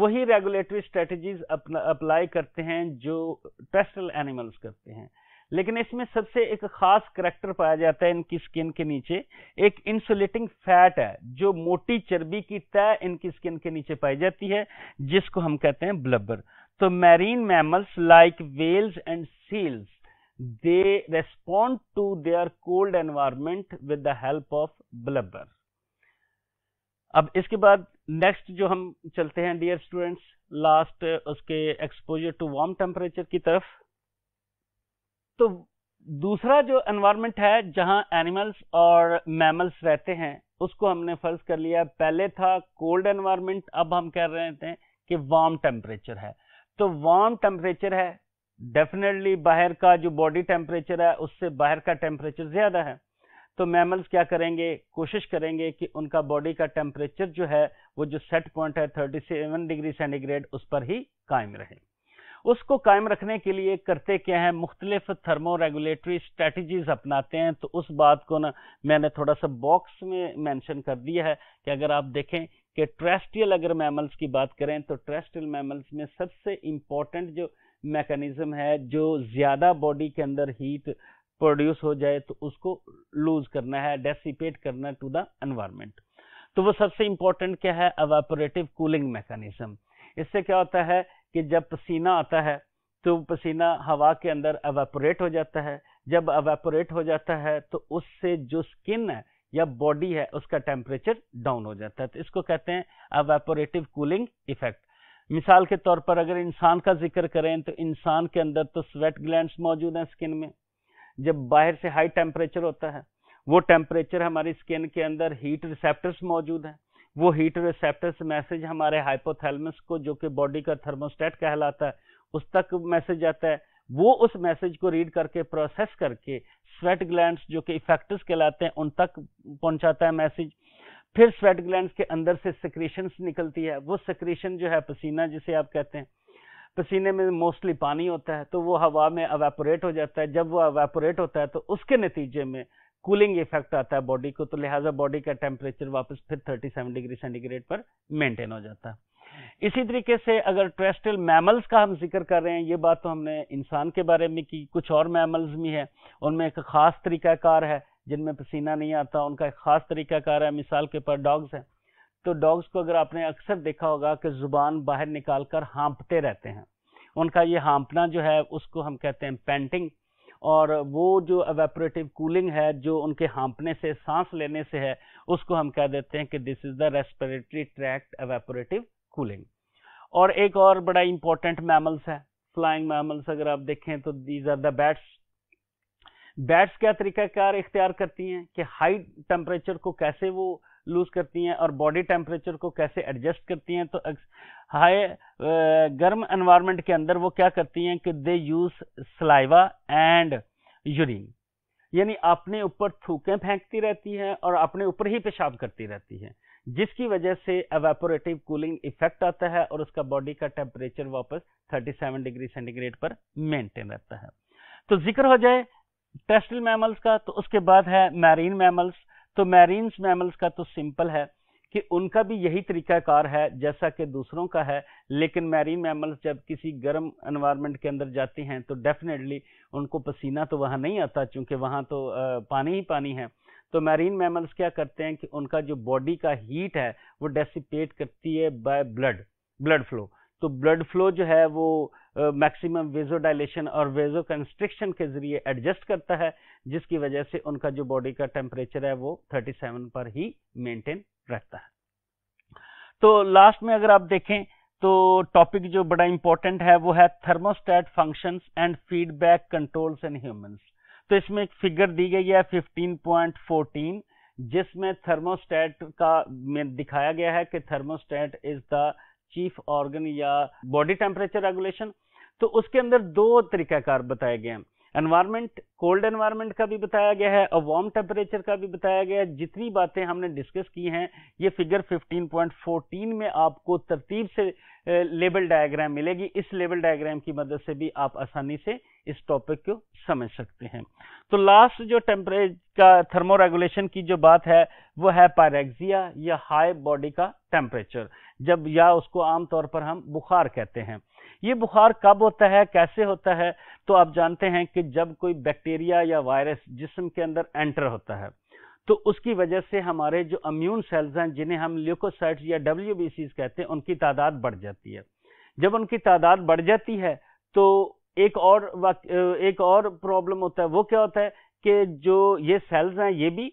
वही रेगुलेटरी स्ट्रेटजीज अप्लाई करते हैं जो टेस्टल एनिमल्स करते हैं लेकिन इसमें सबसे एक खास करेक्टर पाया जाता है इनकी स्किन के नीचे एक इंसुलेटिंग फैट है जो मोटी चर्बी की तय इनकी स्किन के नीचे पाई जाती है जिसको हम कहते हैं ब्लबर तो marine mammals like whales and seals they respond to their cold environment with the help of blubber अब इसके बाद नेक्स्ट जो हम चलते हैं डियर स्टूडेंट्स लास्ट उसके एक्सपोजर टू वार्म टेम्परेचर की तरफ तो दूसरा जो एनवायरनमेंट है जहां एनिमल्स और मैमल्स रहते हैं उसको हमने फर्ज कर लिया पहले था कोल्ड एनवायरनमेंट अब हम कह रहे थे कि वार्म टेम्परेचर है तो वार्म टेम्परेचर है डेफिनेटली बाहर का जो बॉडी टेम्परेचर है उससे बाहर का टेम्परेचर ज़्यादा है तो मैमल्स क्या करेंगे कोशिश करेंगे कि उनका बॉडी का टेम्परेचर जो है वो जो सेट पॉइंट है 37 डिग्री सेंटीग्रेड उस पर ही कायम रहे उसको कायम रखने के लिए करते क्या है मुख्तलिफ थर्मो रेगुलेटरी स्ट्रेटजीज अपनाते हैं तो उस बात को ना मैंने थोड़ा सा बॉक्स में मैंशन कर दिया है कि अगर आप देखें कि ट्रेस्ट्रियल अगर मैमल्स की बात करें तो ट्रेस्टियल मैमल्स में सबसे इम्पॉर्टेंट जो मैकेनिज्म है जो ज़्यादा बॉडी के अंदर हीट प्रोड्यूस हो जाए तो उसको लूज करना है डेसिपेट करना टू द एनवायरमेंट तो वो सबसे इम्पोर्टेंट क्या है अवापोरेटिव कूलिंग मैकेनिज्म इससे क्या होता है कि जब पसीना आता है तो पसीना हवा के अंदर अवेपोरेट हो जाता है जब अवेपोरेट हो जाता है तो उससे जो स्किन है या बॉडी है उसका टेम्परेचर डाउन हो जाता है तो इसको कहते हैं अवेपोरेटिव कूलिंग इफेक्ट मिसाल के तौर पर अगर इंसान का जिक्र करें तो इंसान के अंदर तो स्वेट ग्लैंड मौजूद हैं स्किन में जब बाहर से हाई टेम्परेचर होता है वो टेम्परेचर हमारी स्किन के अंदर हीट रिसेप्टर्स मौजूद हैं वो हीट रिसेप्टर से मैसेज हमारे हाइपोथैलमस को जो कि बॉडी का थर्मोस्टेट कहलाता है उस तक मैसेज आता है वो उस मैसेज को रीड करके प्रोसेस करके स्वेट ग्लैंड्स जो कि इफेक्टर्स कहलाते हैं उन तक पहुंचाता है मैसेज फिर स्वेट ग्लैंड के अंदर से सिक्रेशन निकलती है वो सिक्रेशन जो है पसीना जिसे आप कहते हैं पसीने में मोस्टली पानी होता है तो वो हवा में अवेपोरेट हो जाता है जब वो अवेपोरेट होता है तो उसके नतीजे में कूलिंग इफेक्ट आता है बॉडी को तो लिहाजा बॉडी का टेम्परेचर वापस फिर 37 डिग्री सेंटीग्रेड पर मेंटेन हो जाता है इसी तरीके से अगर ट्रेस्टल मैमल्स का हम जिक्र कर रहे हैं ये बात तो हमने इंसान के बारे में की कुछ और मैमल्स भी हैं उनमें एक ख़ास तरीकाकार है जिनमें पसीना नहीं आता उनका एक ख़ास तरीकाकार है मिसाल के पर डॉग्स हैं तो डॉग्स को अगर आपने अक्सर देखा होगा कि ज़ुबान बाहर निकाल कर हाँपते रहते हैं उनका ये हाँपना जो है उसको हम कहते हैं पेंटिंग और वो जो एवेपरेटिव कूलिंग है जो उनके हाँपने से सांस लेने से है उसको हम कह देते हैं कि this is the respiratory tract evaporative cooling और एक और बड़ा इंपॉर्टेंट मैमल्स है फ्लाइंग मैमल्स अगर आप देखें तो these are the bats bats क्या तरीकाकार इख्तियार करती हैं कि हाई टेम्परेचर को कैसे वो लूज करती हैं और बॉडी टेम्परेचर को कैसे एडजस्ट करती हैं तो हाई गर्म एनवायरमेंट के अंदर वो क्या करती हैं कि they use saliva and urine यानी अपने ऊपर थूकें फेंकती रहती हैं और अपने ऊपर ही पेशाब करती रहती हैं जिसकी वजह से एवेपोरेटिव कूलिंग इफेक्ट आता है और उसका बॉडी का टेम्परेचर वापस 37 डिग्री सेंटीग्रेड पर मेंटेन रहता है तो जिक्र हो जाए टेस्टल मैमल्स का तो उसके बाद है मैरीन मैमल्स तो मैरीन मैमल्स का तो सिंपल है कि उनका भी यही तरीकाकार है जैसा कि दूसरों का है लेकिन मैरीन मैमल्स जब किसी गर्म इन्वायरमेंट के अंदर जाती हैं तो डेफिनेटली उनको पसीना तो वहाँ नहीं आता चूँकि वहाँ तो पानी ही पानी है तो मैरीन मैमल्स क्या करते हैं कि उनका जो बॉडी का हीट है वो डेसिपेट करती है बाय ब्लड ब्लड फ्लो तो ब्लड फ्लो जो है वो मैक्सिमम वेजो डायलेशन और वेजो कंस्ट्रिक्शन के जरिए एडजस्ट करता है जिसकी वजह से उनका जो बॉडी का टेम्परेचर है वो 37 पर ही मेंटेन रहता है तो लास्ट में अगर आप देखें तो टॉपिक जो बड़ा इंपॉर्टेंट है वो है thermostat function and feedback controls in human तो इसमें एक फिगर दी गई है फिफ्टीन जिसमें थर्मोस्टेट का में दिखाया गया है कि thermostat is the chief organ या बॉडी टेम्परेचर रेगुलेशन तो उसके अंदर दो तरीकाकार बताए गए हैं एनवायरमेंट कोल्ड एनवायरमेंट का भी बताया गया है और वार्म टेम्परेचर का भी बताया गया है जितनी बातें हमने डिस्कस की हैं ये फिगर 15.14 में आपको तरतीब से लेबल डायग्राम मिलेगी इस लेबल डायग्राम की मदद से भी आप आसानी से इस टॉपिक को समझ सकते हैं तो लास्ट जो टेम्परेज का थर्मो रेगुलेशन की जो बात है वो है पायरेक्जिया या हाई बॉडी का टेम्परेचर जब या उसको आमतौर पर हम बुखार कहते हैं ये बुखार कब होता है कैसे होता है तो आप जानते हैं कि जब कोई बैक्टीरिया या वायरस जिसम के अंदर एंटर होता है तो उसकी वजह से हमारे जो अम्यून सेल्स हैं जिन्हें हम ल्यूकोसाइट्स या डब्ल्यू कहते हैं उनकी तादाद बढ़ जाती है जब उनकी तादाद बढ़ जाती है तो एक और एक और प्रॉब्लम होता है वो क्या होता है कि जो ये सेल्स हैं ये भी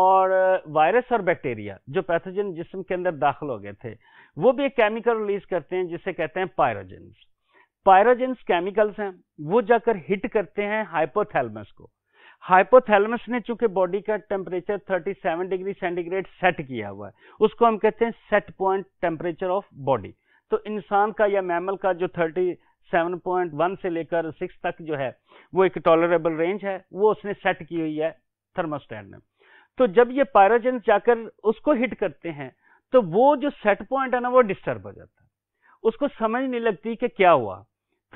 और वायरस और बैक्टीरिया जो पैथोजन जिसम के अंदर दाखिल हो गए थे वो भी एक केमिकल रिलीज करते हैं जिसे कहते हैं पायरोजेंस पायरोजेंस केमिकल्स हैं वो जाकर हिट करते हैं हाइपोथैलमस को हाइपोथैलमस ने चूंकि बॉडी का टेम्परेचर 37 डिग्री सेंटीग्रेड सेट किया हुआ है उसको हम कहते हैं set point temperature of body तो इंसान का या मैमल का जो 37.1 से लेकर 6 तक जो है वो एक टॉलरेबल रेंज है वो उसने सेट की हुई है थर्मोस्टैंड ने तो जब ये पायरोजेंस जाकर उसको हिट करते हैं तो वो जो सेट पॉइंट है ना वो डिस्टर्ब हो जाता है उसको समझ नहीं लगती कि क्या हुआ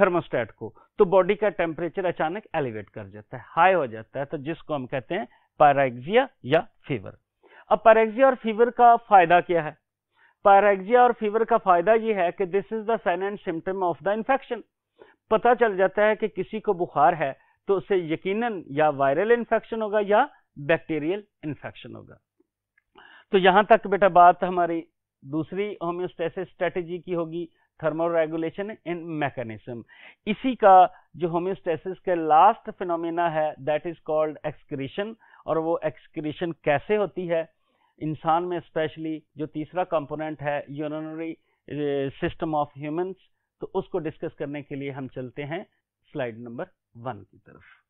थर्मोस्टेट को तो बॉडी का टेम्परेचर अचानक एलिवेट कर जाता है हाई हो जाता है तो जिसको हम कहते हैं पैराग्जिया या फीवर अब पैराग्जिया और फीवर का फायदा क्या है पैराग्जिया और फीवर का फायदा यह है कि this is the sign and symptom of the infection पता चल जाता है कि किसी को बुखार है तो उसे यकीनन या वायरल इन्फेक्शन होगा या बैक्टीरियल इन्फेक्शन होगा तो यहां तक बेटा बात हमारी दूसरी होम्योस्टेसिस स्ट्रेटेजी की होगी थर्मो रेगुलेशन इन मैकेनिज्म इसी का जो होम्योस्टेसिस के लास्ट फिनोमिना है दैट इज कॉल्ड एक्सक्रीशन और वो एक्सक्रीशन कैसे होती है इंसान में स्पेशली जो तीसरा कंपोनेंट है यूरोनरी सिस्टम ऑफ ह्यूमंस तो उसको डिस्कस करने के लिए हम चलते हैं स्लाइड नंबर वन की तरफ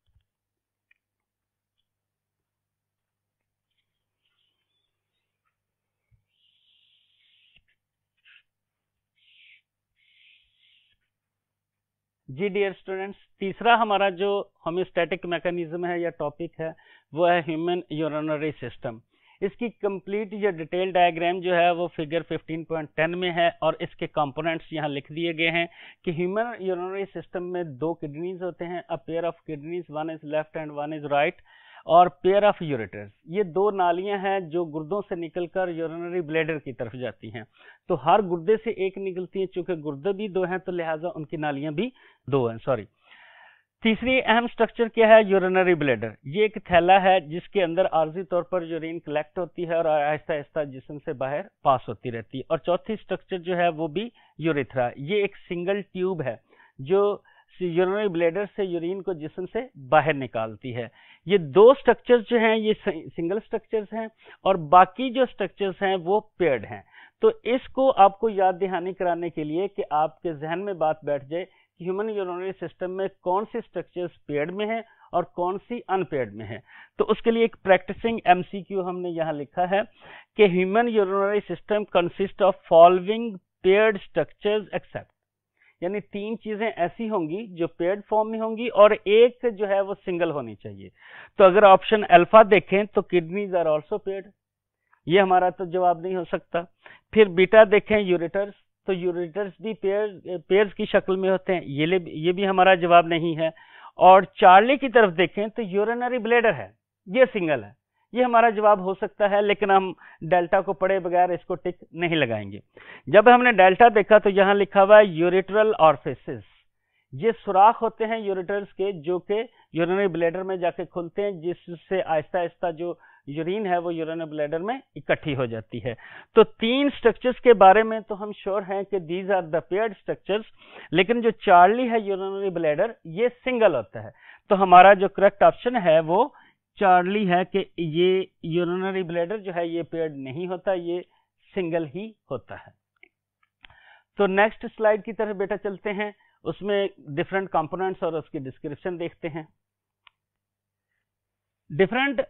जी डियर स्टूडेंट्स तीसरा हमारा जो होम्योस्टैटिक मैकेनिज्म है या टॉपिक है वो है ह्यूमन यूरोनरी सिस्टम इसकी कंप्लीट जो डिटेल डायग्राम जो है वो फिगर 15.10 में है और इसके कंपोनेंट्स यहाँ लिख दिए गए हैं कि ह्यूमन यूरोनरी सिस्टम में दो किडनीज होते हैं a pair of kidneys one is left and one is right right. और पेयर ऑफ यूरेटर्स ये दो नालियां हैं जो गुर्दों से निकलकर यूरिनरी ब्लेडर की तरफ जाती हैं तो हर गुर्दे से एक निकलती है चूंकि गुर्दे भी दो हैं तो लिहाजा उनकी नालियां भी दो हैं सॉरी तीसरी अहम स्ट्रक्चर क्या है यूरिनरी ब्लेडर ये एक थैला है जिसके अंदर आर्जी तौर पर यूरिन कलेक्ट होती है और आहिस्ता आहिस्ता जिसम से बाहर पास होती रहती है और चौथी स्ट्रक्चर जो है वो भी यूरिथ्रा ये एक सिंगल ट्यूब है जो यूरिनरी ब्लेडर से यूरिन को जिसम से बाहर निकालती है ये दो स्ट्रक्चर्स जो हैं ये सिंगल स्ट्रक्चर्स हैं और बाकी जो स्ट्रक्चर्स हैं वो पेड हैं तो इसको आपको याद दहानी कराने के लिए कि आपके जहन में बात बैठ जाए कि ह्यूमन यूरोनरी सिस्टम में कौन सी स्ट्रक्चर्स पेड में है और कौन सी अनपेड में है तो उसके लिए एक प्रैक्टिसिंग एमसीक्यू हमने यहाँ लिखा है कि human urinary system consist of following paired structures except यानी तीन चीजें ऐसी होंगी जो पेड फॉर्म में होंगी और एक जो है वो सिंगल होनी चाहिए तो अगर ऑप्शन अल्फा देखें तो किडनीज आर ऑल्सो पेड ये हमारा तो जवाब नहीं हो सकता फिर बीटा देखें यूरेटर्स तो यूरेटर्स भी पेयर पेयर्स की शक्ल में होते हैं ये ये भी हमारा जवाब नहीं है और चार्ली की तरफ देखें तो यूरिनरी ब्लेडर है ये सिंगल है ये हमारा जवाब हो सकता है लेकिन हम डेल्टा को पढ़े बगैर इसको टिक नहीं लगाएंगे जब हमने डेल्टा देखा तो यहाँ लिखा हुआ है यूरिट्रल ऑर्फेसिस ये सुराख होते हैं यूरिटर्स के जो कि यूरिनरी ब्लेडर में जाके खुलते हैं जिससे आहिस्ता आहिस्ता जो यूरिन है वो यूरिनरी ब्लेडर में इकट्ठी हो जाती है तो तीन स्ट्रक्चर्स के बारे में तो हम श्योर हैं कि these are the paired structures लेकिन जो चार्ली है यूरिनरी ब्लेडर ये सिंगल होता है तो हमारा जो करेक्ट ऑप्शन है वो चार्ली है कि ये यूरोनरी ब्लेडर जो है ये पेड नहीं होता ये सिंगल ही होता है तो नेक्स्ट स्लाइड की तरफ बेटा चलते हैं उसमें डिफरेंट कंपोनेंट्स और उसकी डिस्क्रिप्शन देखते हैं different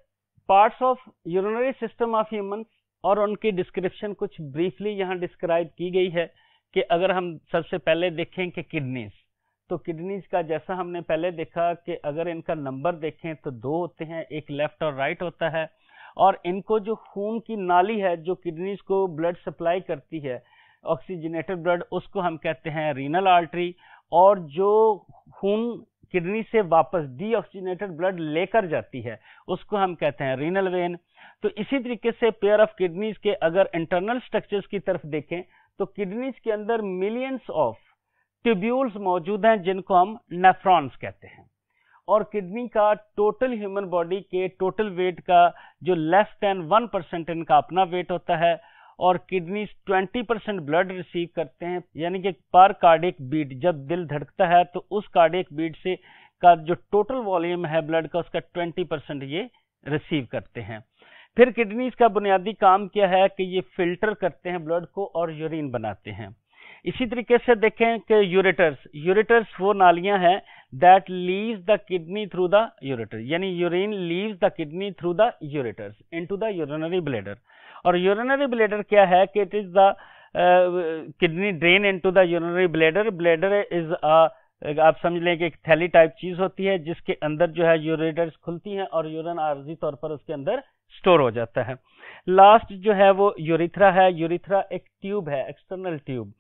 parts of urinary system of human और उनकी डिस्क्रिप्शन कुछ ब्रीफली यहां डिस्क्राइब की गई है कि अगर हम सबसे पहले देखें कि किडनीज तो किडनीज का जैसा हमने पहले देखा कि अगर इनका नंबर देखें तो दो होते हैं एक लेफ्ट और राइट होता है और इनको जो खून की नाली है जो किडनीज को ब्लड सप्लाई करती है ऑक्सीजनेटेड ब्लड उसको हम कहते हैं रीनल आर्टरी और जो खून किडनी से वापस डीऑक्सीजनेटेड ब्लड लेकर जाती है उसको हम कहते हैं रीनल वेन तो इसी तरीके से पेयर ऑफ किडनीज के अगर इंटरनल स्ट्रक्चर्स की तरफ देखें तो किडनीज के अंदर मिलियंस ऑफ ट्यूब्यूल्स मौजूद हैं जिनको हम नेफ्रॉन्स कहते हैं और किडनी का टोटल ह्यूमन बॉडी के टोटल वेट का जो लेस देन वन परसेंट इनका अपना वेट होता है और किडनी 20 परसेंट ब्लड रिसीव करते हैं यानी कि पर कार्डिक बीट जब दिल धड़कता है तो उस कार्डिक बीट से का जो टोटल वॉल्यूम है ब्लड का उसका 20 परसेंट ये रिसीव करते हैं फिर किडनीज का बुनियादी काम क्या है कि ये फिल्टर करते हैं ब्लड को और यूरिन बनाते हैं इसी तरीके से देखें कि यूरेटर्स यूरेटर्स वो नालियां हैं that leave the kidney through the ureter यानी urine leave the kidney through the ureters into the urinary bladder और यूरिनरी ब्लेडर क्या है कि it is the kidney drain into the urinary bladder bladder is a आप समझ लें कि एक थैली टाइप चीज होती है जिसके अंदर जो है यूरेटर्स खुलती हैं और यूरन आर्जी तौर पर उसके अंदर स्टोर हो जाता है लास्ट जो है वो यूरिथ्रा है यूरिथ्रा एक ट्यूब है एक्सटर्नल ट्यूब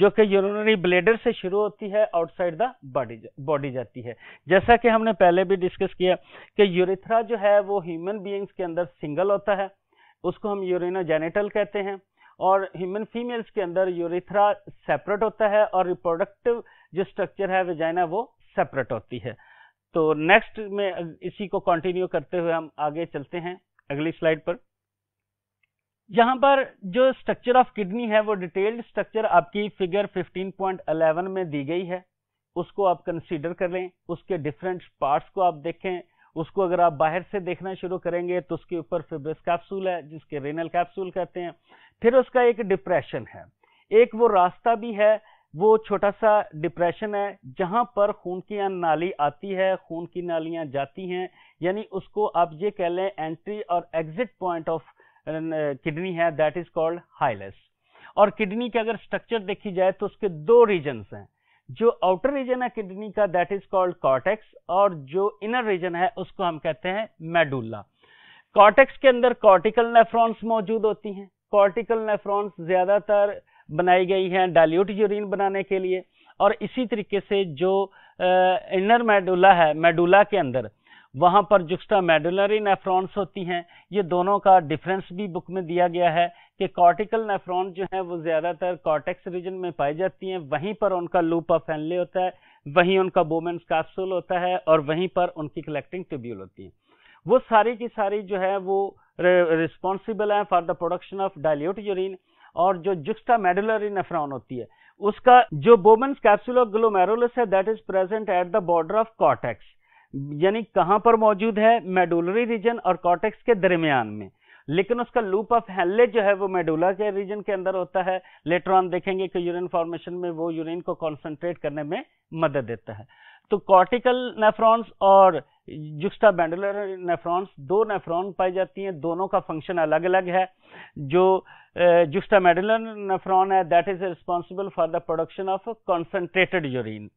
जो कि यूरोनरी ब्लेडर से शुरू होती है आउटसाइड द बॉडी बॉडी जाती है जैसा कि हमने पहले भी डिस्कस किया कि यूरिथ्रा जो है वो ह्यूमन बीइंग्स के अंदर सिंगल होता है उसको हम जेनेटल कहते हैं और ह्यूमन फीमेल्स के अंदर यूरिथ्रा सेपरेट होता है और रिप्रोडक्टिव जो स्ट्रक्चर है वेजाइना वो सेपरेट होती है तो नेक्स्ट में इसी को कंटिन्यू करते हुए हम आगे चलते हैं अगली स्लाइड पर यहाँ पर जो स्ट्रक्चर ऑफ किडनी है वो डिटेल्ड स्ट्रक्चर आपकी फिगर 15.11 में दी गई है उसको आप कंसीडर कर लें उसके डिफरेंट पार्ट्स को आप देखें उसको अगर आप बाहर से देखना शुरू करेंगे तो उसके ऊपर फिब्रस कैप्सूल है जिसके रेनल कैप्सूल कहते हैं फिर उसका एक डिप्रेशन है एक वो रास्ता भी है वो छोटा सा डिप्रेशन है जहां पर खून की नाली आती है खून की नालियां जाती हैं यानी उसको आप ये कह लें एंट्री और exit point of kidney uh, है दैट इज कॉल्ड हाइलस और किडनी की अगर स्ट्रक्चर देखी जाए तो उसके दो रीजन हैं जो आउटर रीजन है किडनी का दैट इज कॉल्ड कॉर्टेक्स और जो इनर रीजन है उसको हम कहते हैं मेडुल्ला कॉर्टेक्स के अंदर कॉर्टिकल नेफ्रॉन्स मौजूद होती हैं कॉर्टिकल नेफ्रॉन्स ज्यादातर बनाई गई हैं डाइल्यूट यूरिन बनाने के लिए और इसी तरीके से जो इनर uh, मेडुला है मेडुला के अंदर वहाँ पर जुक्स्टा मेडुलरी नेफ्रॉन्स होती हैं ये दोनों का डिफरेंस भी बुक में दिया गया है कि कॉर्टिकल नेफ्रॉन जो हैं वो ज़्यादातर कॉर्टेक्स रीजन में पाई जाती हैं वहीं पर उनका लूप ऑफ एनले होता है वहीं उनका बोमेंस कैप्सूल होता है और वहीं पर उनकी कलेक्टिंग ट्यूब्यूल होती है वो सारी की सारी जो है वो रिस्पॉन्सिबल है for the production of dilute urine और जो जुक्स्टा मेडुलरी नेफ्रॉन होती है उसका जो बोमेंस कैप्सूल ऑफ ग्लोमेरुलस है that is present at the border of cortex यानी कहां पर मौजूद है मेडुलरी रीजन और कॉटेक्स के दरमियान में लेकिन उसका लूप ऑफ हेल्ले जो है वो मेडुला के रीजन के अंदर होता है लेटर ऑन देखेंगे कि यूरिन फॉर्मेशन में वो यूरिन को कॉन्सेंट्रेट करने में मदद देता है तो कॉर्टिकल नेफ्रॉन्स और जुक्स्टा बैंडुलर नेफ्रॉन्स दो नेफ्रॉन पाई जाती हैं दोनों का फंक्शन अलग अलग है जो जुक्स्टा मेडुलर नेफ्रॉन है that is responsible for the production of concentrated urine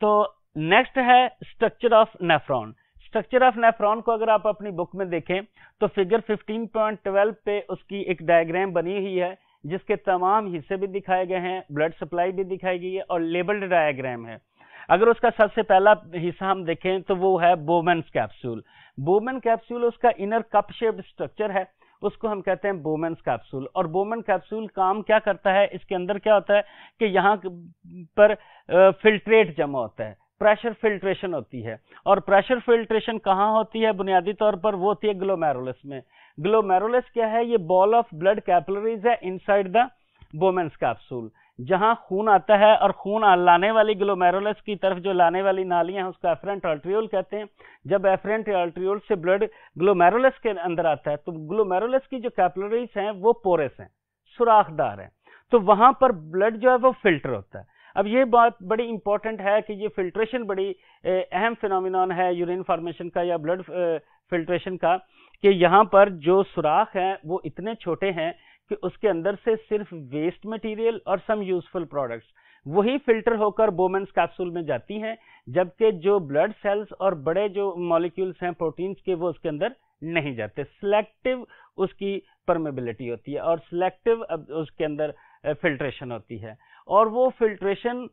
तो नेक्स्ट है structure of nephron structure of nephron को अगर आप अपनी बुक में देखें तो फिगर 15.12 पे उसकी एक डायग्राम बनी हुई है जिसके तमाम हिस्से भी दिखाए गए हैं ब्लड सप्लाई भी दिखाई गई है और लेबल्ड डायग्राम है अगर उसका सबसे पहला हिस्सा हम देखें तो वो है बोमन कैप्सूल बोमन कैप्सूल उसका इनर कप शेप स्ट्रक्चर है उसको हम कहते हैं बोमेंस कैप्सूल और बोमेन कैप्सूल काम क्या करता है इसके अंदर क्या होता है कि यहाँ पर फिल्ट्रेट जमा होता है प्रेशर फिल्ट्रेशन होती है और प्रेशर फिल्ट्रेशन कहाँ होती है बुनियादी तौर पर वो होती है ग्लोमेरुलस में ग्लोमेरुलस क्या है ये बॉल ऑफ ब्लड कैपलरीज है इनसाइड द बोमेंस कैप्सूल जहां खून आता है और खून लाने वाली ग्लोमेरुलस की तरफ जो लाने वाली नालियां हैं उसको एफरेंट अल्ट्रियोल कहते हैं जब एफरेंट अल्ट्रियोल से ब्लड ग्लोमेरुलस के अंदर आता है तो ग्लोमेरुलस की जो कैपलरीज हैं वो पोरेस हैं सुराखदार हैं तो वहां पर ब्लड जो है वो फिल्टर होता है अब ये बात बड़ी इंपॉर्टेंट है कि ये फिल्ट्रेशन बड़ी अहम फिनोमिनन है यूरिन फार्मेशन का या ब्लड फिल्ट्रेशन का कि यहाँ पर जो सुराख हैं वो इतने छोटे हैं कि उसके अंदर से सिर्फ वेस्ट मटेरियल और सम यूजफुल प्रोडक्ट्स वही फिल्टर होकर बोमेंस कैप्सूल में जाती हैं जबकि जो ब्लड सेल्स और बड़े जो मॉलिक्यूल्स हैं प्रोटीन्स के वो उसके अंदर नहीं जाते सिलेक्टिव उसकी परमेबिलिटी होती है और सिलेक्टिव उसके अंदर फिल्ट्रेशन होती है और वो फिल्ट्रेशन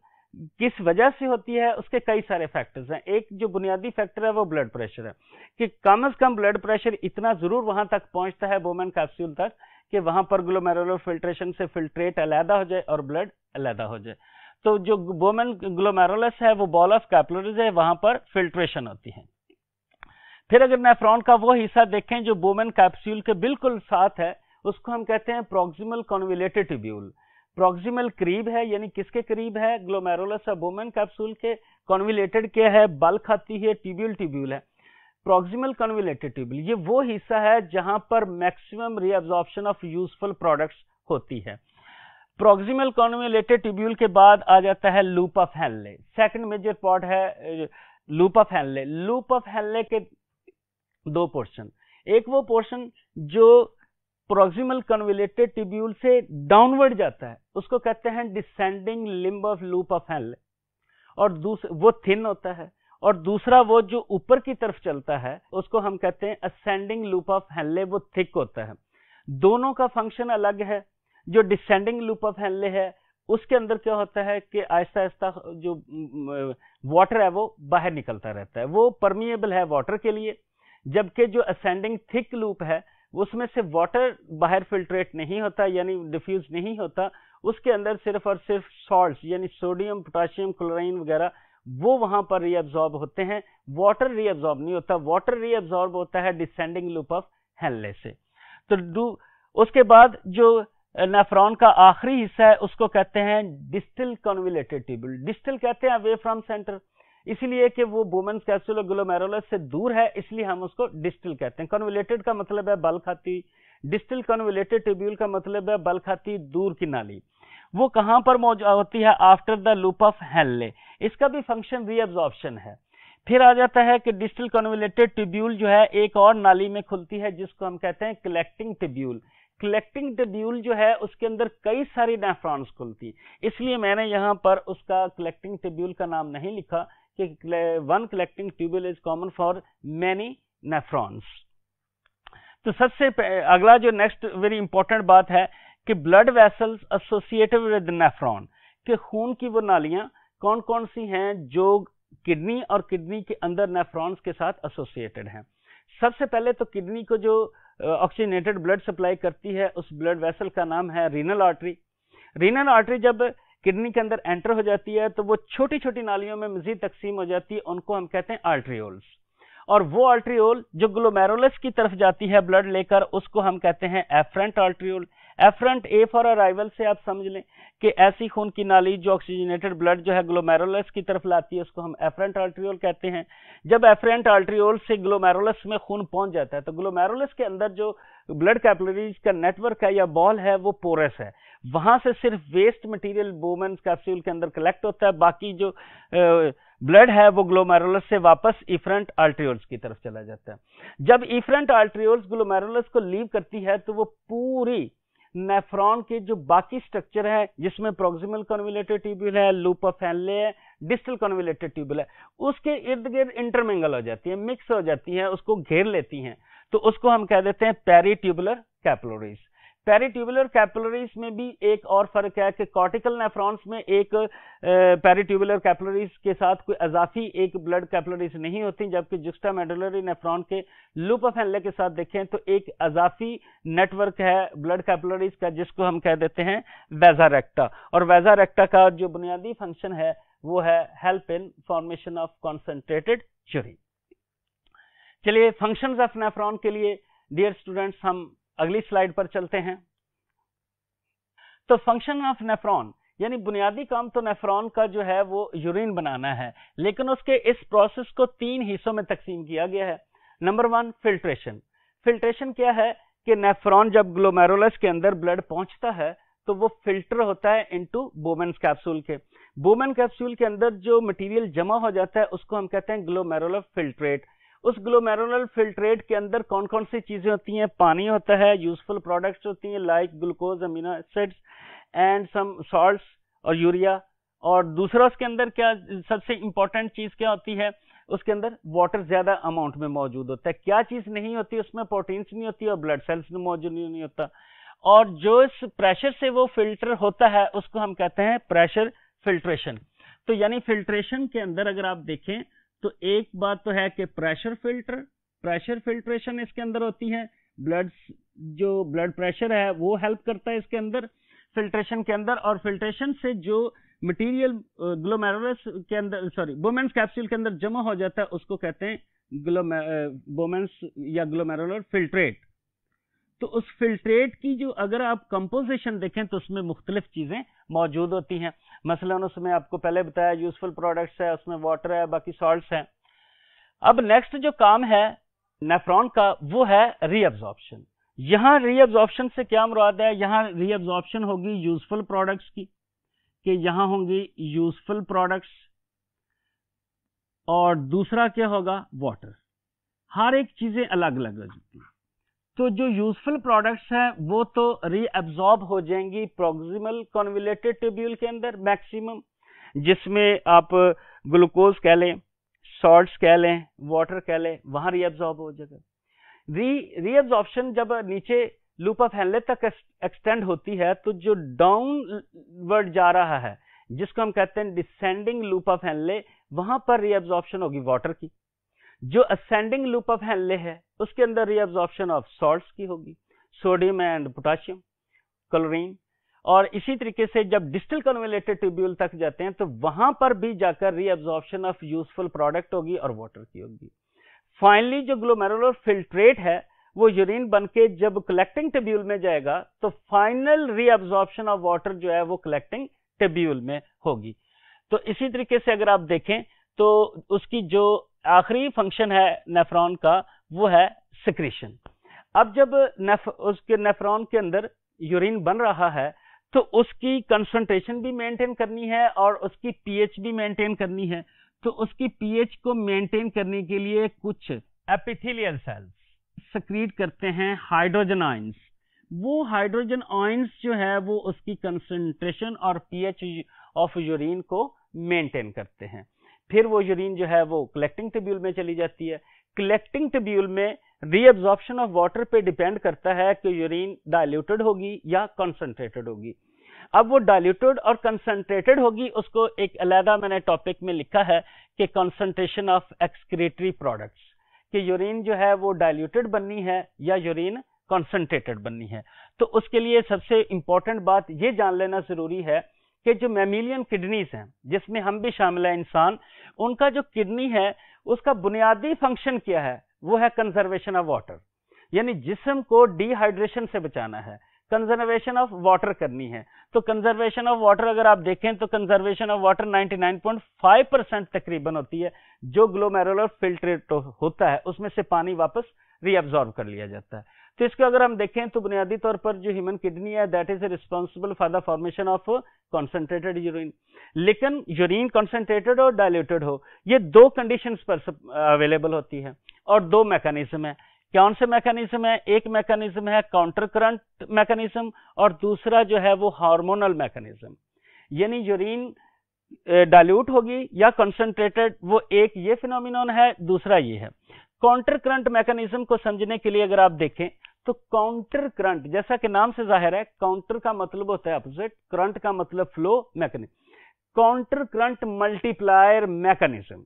किस वजह से होती है उसके कई सारे फैक्टर्स हैं एक जो बुनियादी फैक्टर है वो ब्लड प्रेशर है कि कम से कम ब्लड प्रेशर इतना जरूर वहां तक पहुंचता है बोमेन कैप्सूल तक कि वहां पर ग्लोमेरुलर फिल्ट्रेशन से फिल्ट्रेट अलहदा हो जाए और ब्लड अलहदा हो जाए तो जो बोमेन ग्लोमेरुलस है वो बॉल ऑफ कैपलरीज है वहां पर फिल्ट्रेशन होती है फिर अगर नेफ्रॉन का वो हिस्सा देखें जो वोमेन कैप्सूल के बिल्कुल साथ है उसको हम कहते हैं प्रोक्सिमल कॉन्विलेटेड ट्यूब्यूल प्रोक्सिमल करीब है यानी किसके करीब है ग्लोमेरुलस बोमेन कैप्सूल के कॉन्विलेटेड के है बल खाती है ट्यूब्यूल ट्यूब्यूल है प्रोक्सिमल कॉन्विलेटेड ट्यूब्यूल ये वो हिस्सा है जहां पर maximum reabsorption of useful products होती है प्रोक्सिमल कॉन्विलेटेड ट्यूब्यूल के बाद आ जाता है loop of Henle second major part है loop of Henle loop of Henle के दो पोर्शन एक वो पोर्शन जो प्रोक्सिमल कन्विलेटेड टिब्यूल से डाउनवर्ड जाता है उसको कहते हैं descending limb of loop of Henle और वो थिन होता है और दूसरा वो जो ऊपर की तरफ चलता है उसको हम कहते हैं असेंडिंग लूप ऑफ हेल्ले वो थिक होता है दोनों का फंक्शन अलग है जो डिसेंडिंग लूप ऑफ हेल्ले है उसके अंदर क्या होता है कि आहिस्ता आहिस्ता जो वाटर है वो बाहर निकलता रहता है वो परमिएबल है वाटर के लिए जबकि जो असेंडिंग थिक लूप है उसमें से वाटर बाहर फिल्ट्रेट नहीं होता यानी डिफ्यूज नहीं होता उसके अंदर सिर्फ और सिर्फ सॉल्ट यानी सोडियम पोटाशियम क्लोराइन वगैरह वो वहां पर रीअब्जॉर्ब होते हैं वाटर रीअब्जॉर्ब नहीं होता वाटर रीअब्जॉर्ब होता है डिसेंडिंग लूप ऑफ हेल्ले से तो डू उसके बाद जो नेफ्रॉन का आखिरी हिस्सा है उसको कहते हैं डिस्टिल कॉन्विलेटेड ट्यूबुल डिस्टिल कहते हैं अवे फ्रॉम सेंटर इसलिए कि वो बोमेंस कैप्सूल ग्लोमेरोलस से दूर है इसलिए हम उसको डिस्टिल कहते हैं कन्वलेटेड का मतलब है बल खाती डिस्टिल कन्वलेटेड ट्यूब्यूल का मतलब है बल खाती दूर की नाली वो कहां पर मौजूद होती है after the loop of Henle इसका भी फंक्शन रीअब्जॉर्प्शन है फिर आ जाता है कि डिस्टल कन्वलेटेड ट्यूब्यूल जो है एक और नाली में खुलती है जिसको हम कहते हैं कलेक्टिंग ट्यूब्यूल कलेक्टिंग ट्यूब्यूल जो है उसके अंदर कई सारी नेफ्रॉन्स खुलती इसलिए मैंने यहाँ पर उसका कलेक्टिंग ट्यूब्यूल का नाम नहीं लिखा कि one collecting tubule is common for many nephrons तो सबसे अगला जो नेक्स्ट वेरी इंपॉर्टेंट बात है कि blood vessels associated with nephron कि खून की वो नालियां कौन कौन सी हैं जो किडनी और किडनी के अंदर नेफ्रॉन्स के साथ एसोसिएटेड हैं सबसे पहले तो किडनी को जो ऑक्सीजनेटेड ब्लड सप्लाई करती है उस ब्लड वेसल का नाम है रीनल आर्टरी रीनल आर्टरी जब किडनी के अंदर एंटर हो जाती है तो वो छोटी छोटी नालियों में मजीद तकसीम हो जाती है उनको हम कहते हैं आल्ट्रियोल्स और वो आल्ट्रियोल जो ग्लोमेरोलस की तरफ जाती है ब्लड लेकर उसको हम कहते हैं afferent arteriole afferent A for arrival से आप समझ लें कि ऐसी खून की नाली जो ऑक्सीजनेटेड ब्लड जो है ग्लोमेरोलस की तरफ लाती है उसको हम एफरेंट आल्ट्रियोल कहते हैं जब एफरेंट आल्ट्रियोल से ग्लोमेरोलस में खून पहुंच जाता है तो ग्लोमेरोलस के अंदर जो ब्लड कैपलरीज का नेटवर्क है या बॉल है वो पोरस है वहां से सिर्फ वेस्ट मटेरियल बोमेंस कैप्सूल के अंदर कलेक्ट होता है बाकी जो ब्लड है वो ग्लोमेरुलस से वापस इफ्रंट आल्ट्रियोल्स की तरफ चला जाता है जब इफ्रंट आल्ट्रियोल्स ग्लोमेरुलस को लीव करती है तो वो पूरी नेफ्रॉन के जो बाकी स्ट्रक्चर है जिसमें प्रोक्सिमल कॉन्विलेटेड ट्यूब्यूल है लूप ऑफ एनले है डिस्टल कॉन्विलेटेड ट्यूब्यूल है उसके इर्द गिर्द इंटरमिंगल हो जाती है मिक्स हो जाती है उसको घेर लेती हैं तो उसको हम कह देते हैं peritubular capillaries peritubular capillaries में भी एक और फर्क है कि कॉर्टिकल नेफ्रॉन्स में एक पेरिट्यूबुलर कैपिलरीज के साथ कोई अजाफी एक ब्लड कैपिलरीज नहीं होती जबकि जुस्टा मेडुलरी नेफ्रॉन के लूप ऑफ हेनले के साथ देखें तो एक अजाफी नेटवर्क है ब्लड कैपिलरीज का जिसको हम कह देते हैं वेजा रेक्टा और वेजा रेक्टा का जो बुनियादी फंक्शन है वो है help in formation of concentrated चुरी चलिए फंक्शंस ऑफ नेफ्रॉन के लिए डियर स्टूडेंट्स हम अगली स्लाइड पर चलते हैं तो फंक्शन ऑफ नेफ्रॉन यानी बुनियादी काम तो नेफ्रॉन का जो है वो यूरिन बनाना है लेकिन उसके इस प्रोसेस को तीन हिस्सों में तकसीम किया गया है नंबर वन फिल्ट्रेशन फिल्ट्रेशन क्या है कि नेफ्रॉन जब ग्लोमेरोलस के अंदर ब्लड पहुंचता है तो वो फिल्टर होता है इनटू बोमेन कैप्सूल के बोमेन कैप्सूल के अंदर जो मटेरियल जमा हो जाता है उसको हम कहते हैं ग्लोमेरोलर फिल्ट्रेट उस ग्लोमेरुलर फिल्ट्रेट के अंदर कौन कौन सी चीज़ें होती हैं पानी होता है यूजफुल प्रोडक्ट्स होती हैं like glucose amino acids and some salts और यूरिया और दूसरा उसके अंदर क्या सबसे इंपॉर्टेंट चीज़ क्या होती है उसके अंदर वाटर ज़्यादा अमाउंट में मौजूद होता है क्या चीज़ नहीं होती उसमें प्रोटीन्स नहीं होती और ब्लड सेल्स में मौजूद नहीं होता और जो इस प्रेशर से वो फिल्टर होता है उसको हम कहते हैं प्रेशर फिल्ट्रेशन तो यानी फिल्ट्रेशन के अंदर अगर आप देखें तो एक बात तो है कि प्रेशर फिल्टर प्रेशर फिल्ट्रेशन इसके अंदर होती है ब्लड जो ब्लड प्रेशर है वो हेल्प करता है इसके अंदर फिल्ट्रेशन के अंदर और फिल्ट्रेशन से जो मटेरियल ग्लोमेरुलस के अंदर सॉरी बोमेंस कैप्सूल के अंदर जमा हो जाता है उसको कहते हैं ग्लोमे बोमेंस या ग्लोमेरुलर फिल्ट्रेट तो उस फिल्ट्रेट की जो अगर आप कंपोजिशन देखें तो उसमें मुख्तलिफ चीज़ें मौजूद होती हैं मसलन उसमें आपको पहले बताया यूजफुल प्रोडक्ट्स है उसमें वाटर है बाकी सॉल्ट्स हैं अब नेक्स्ट जो काम है नेफ्रॉन का वो है रीअब्जॉर्प्शन यहाँ रीअब्जॉर्प्शन से क्या मुराद है यहाँ रीअब्जॉर्प्शन होगी यूजफुल प्रोडक्ट्स की कि यहाँ होंगी यूजफुल प्रोडक्ट्स और दूसरा क्या होगा वाटर हर एक चीज़ें अलग अलग हो जाती हैं तो जो यूजफुल प्रोडक्ट्स हैं वो तो रीअब्जॉर्ब हो जाएंगी प्रोक्सिमल कॉन्विलेटेड ट्यूब्यूल के अंदर मैक्सिमम जिसमें आप ग्लूकोज कह लें सॉल्ट कह लें वाटर कह लें वहां रीअब्जॉर्ब हो जाएगा री रीअब्जॉर्प्शन जब नीचे लूप ऑफ हेनले तक एक्सटेंड होती है तो जो डाउनवर्ड जा रहा है जिसको हम कहते हैं डिसेंडिंग लूप ऑफ हेनले वहां पर रीअब्जॉर्प्शन होगी वाटर की जो असेंडिंग लूप ऑफ हेनले है उसके अंदर रीअब्जॉर्प्शन ऑफ सॉल्ट्स की होगी सोडियम एंड पोटाशियम क्लोरीन और इसी तरीके से जब डिस्टल कन्वेलेटेड ट्यूब्यूल तक जाते हैं तो वहां पर भी जाकर रीअब्जॉर्प्शन ऑफ यूजफुल प्रोडक्ट होगी और वाटर की होगी फाइनली जो ग्लोमेरुलर फिल्ट्रेट है वो यूरिन बनके जब कलेक्टिंग टिब्यूल में जाएगा तो फाइनल रीअब्जॉर्प्शन ऑफ वाटर जो है वो कलेक्टिंग टिब्यूल में होगी तो इसी तरीके से अगर आप देखें तो उसकी जो आखिरी फंक्शन है नेफ्रॉन का वो है सिक्रेशन अब जब नेफ उसके नेफ्रॉन के अंदर यूरिन बन रहा है तो उसकी कंसंट्रेशन भी मेंटेन करनी है और उसकी पीएच भी मेंटेन करनी है तो उसकी पीएच को मेंटेन करने के लिए कुछ एपिथेलियल सेल्स सक्रीट करते हैं हाइड्रोजन आइंस वो हाइड्रोजन आइंस जो है वो उसकी कंसंट्रेशन और पीएच ऑफ यूरिन को मेंटेन करते हैं फिर वो यूरिन जो है वो कलेक्टिंग टिब्यूल में चली जाती है कलेक्टिंग टिब्यूल में रीअब्जॉर्प्शन ऑफ वाटर पे डिपेंड करता है कि यूरिन डायल्यूटेड होगी या कॉन्सेंट्रेटेड होगी अब वो डायल्यूटेड और कंसंट्रेटेड होगी उसको एक अलहदा मैंने टॉपिक में लिखा है कि कंसंट्रेशन ऑफ एक्सक्रेटरी प्रोडक्ट्स कि यूरिन जो है वो डायल्यूटेड बननी है या यूरिन कंसंट्रेटेड बननी है तो उसके लिए सबसे इंपॉर्टेंट बात ये जान लेना ज़रूरी है कि जो मेमिलियन किडनीज हैं जिसमें हम भी शामिल हैं इंसान उनका जो किडनी है उसका बुनियादी फंक्शन क्या है वो है कंजर्वेशन ऑफ वाटर यानी जिसम को डिहाइड्रेशन से बचाना है कंजर्वेशन ऑफ वाटर करनी है तो कंजर्वेशन ऑफ वाटर अगर आप देखें तो कंजर्वेशन ऑफ वाटर 99.5 परसेंट तकरीबन होती है जो ग्लोमेरुलर फिल्ट्रेट होता है उसमें से पानी वापस रीअब्जॉर्व कर लिया जाता है तो इसको अगर हम देखें तो बुनियादी तौर पर जो ह्यूमन किडनी है that is responsible for the formation of concentrated urine लेकिन यूरिन कॉन्सेंट्रेटेड और डायल्यूटेड हो ये दो कंडीशन पर अवेलेबल होती है और दो मैकेनिज्म है कौन से मैकेनिज्म है एक मैकेनिज्म है काउंटर करंट मैकेनिज्म और दूसरा जो है वो हार्मोनल मैकेनिज्म यानी यूरिन डाइल्यूट होगी या कंसंट्रेटेड वो एक ये फिनोमिनोन है दूसरा ये है काउंटर करंट मैकेनिज्म को समझने के लिए अगर आप देखें तो काउंटर करंट जैसा कि नाम से जाहिर है काउंटर का मतलब होता है अपोजिट करंट का मतलब flow mechanism counter current multiplier mechanism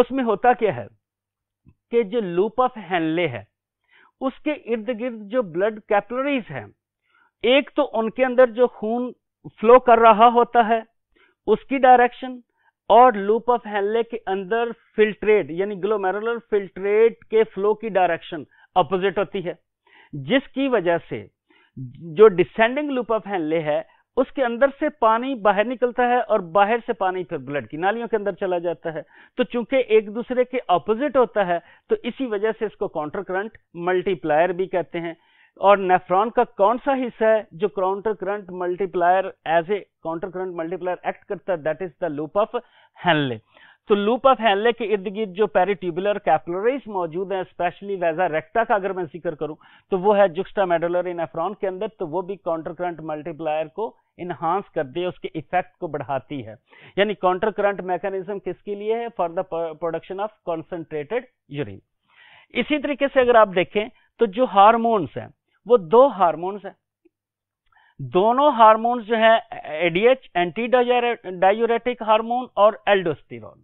उसमें होता क्या है कि जो लूप ऑफ हैनले है उसके इर्द गिर्द जो ब्लड कैपलरीज हैं एक तो उनके अंदर जो खून फ्लो कर रहा होता है उसकी डायरेक्शन और लूप ऑफ हैनले के अंदर फिल्ट्रेट यानी ग्लोमेरुलर फिल्ट्रेट के फ्लो की डायरेक्शन अपोजिट होती है जिसकी वजह से जो डिसेंडिंग लूप ऑफ हैंले है उसके अंदर से पानी बाहर निकलता है और बाहर से पानी फिर ब्लड की नालियों के अंदर चला जाता है तो चूंकि एक दूसरे के ऑपोजिट होता है तो इसी वजह से इसको काउंटर करंट मल्टीप्लायर भी कहते हैं और नेफ्रॉन का कौन सा हिस्सा है जो counter current multiplier as a counter current multiplier act करता है that is the loop of Henle तो लूप ऑफ हैनले के इर्द गिर्द जो पेरिट्यूबुलर कैपिलरीज मौजूद हैं स्पेशली वेजा रेक्टा का अगर मैं जिक्र करूं तो वो है जुक्स्टा मेडुलर इन एफ्रॉन के अंदर तो वो भी काउंटर करंट मल्टीप्लायर को इन्हांस करती है उसके इफेक्ट को बढ़ाती है यानी काउंटर करंट मैकेनिज्म किसके लिए है for the production of concentrated urine इसी तरीके से अगर आप देखें तो जो हार्मोन्स हैं वो दो हार्मोन्स हैं दोनों हार्मोन्स जो है एडीएच एंटी डायूरेटिक हार्मोन और एल्डोस्टिरोन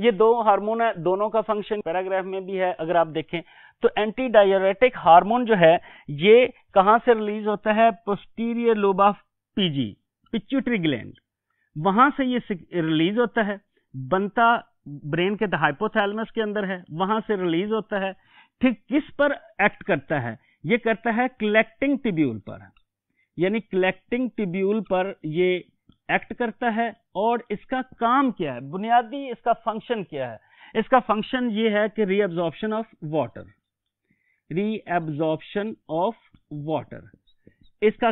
ये दो हार्मोन है दोनों का फंक्शन पैराग्राफ में भी है अगर आप देखें तो एंटी डायरेटिक हार्मोन जो है ये कहां से रिलीज होता है पोस्टीरियर लोब ऑफ पीजी पिच्यूटरी ग्लैंड वहां से ये रिलीज होता है बनता ब्रेन के हाइपोथैलेमस के अंदर है वहां से रिलीज होता है ठीक किस पर एक्ट करता है ये करता है कलेक्टिंग टिब्यूल पर यानी कलेक्टिंग टिब्यूल पर ये एक्ट करता है और इसका काम क्या है बुनियादी इसका फंक्शन क्या है इसका फंक्शन ये है कि reabsorption of water reabsorption of water इसका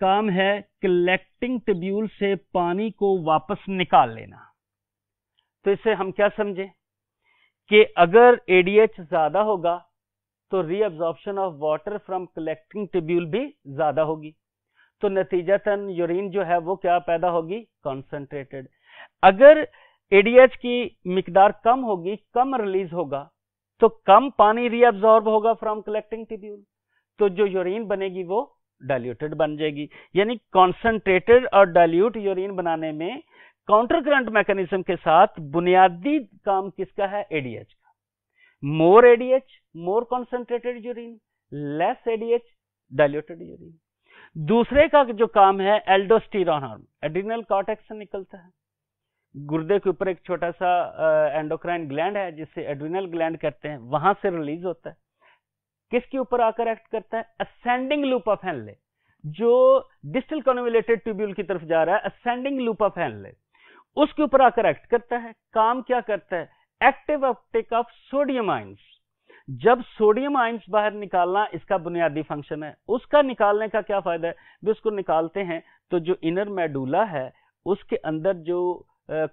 काम है कलेक्टिंग ट्रिब्यूल से पानी को वापस निकाल लेना तो इसे हम क्या समझें कि अगर एडीएच ज्यादा होगा तो reabsorption of water from collecting tubule भी ज्यादा होगी तो नतीजतन यूरिन जो है वो क्या पैदा होगी कॉन्सेंट्रेटेड अगर एडीएच की मकदार कम होगी कम रिलीज होगा तो कम पानी रीअब्जॉर्ब होगा फ्रॉम कलेक्टिंग टिब्यूल तो जो यूरिन बनेगी वो डाइल्यूटेड बन जाएगी यानी कॉन्सेंट्रेटेड और डाइल्यूट यूरिन बनाने में काउंटर करंट मैकेनिज्म के साथ बुनियादी काम किसका है एडीएच का more ADH more concentrated urine less ADH diluted urine दूसरे का जो काम है एल्डोस्टीरोन हार्मोन एड्रिनल से निकलता है गुर्दे के ऊपर एक छोटा सा एंडोक्राइन ग्लैंड है जिसे एड्रिनल ग्लैंड कहते हैं वहां से रिलीज होता है किसके ऊपर आकर एक्ट करता है असेंडिंग लूप ऑफ हेनले जो डिस्टल कॉन्वेलेटेड ट्यूब्यूल की तरफ जा रहा है असेंडिंग लूप ऑफ हेनले उसके ऊपर आकर एक्ट करता है काम क्या करता है active uptake of sodium ions जब सोडियम आइंस बाहर निकालना इसका बुनियादी फंक्शन है उसका निकालने का क्या फायदा है भी उसको निकालते हैं तो जो इनर मेडूला है उसके अंदर जो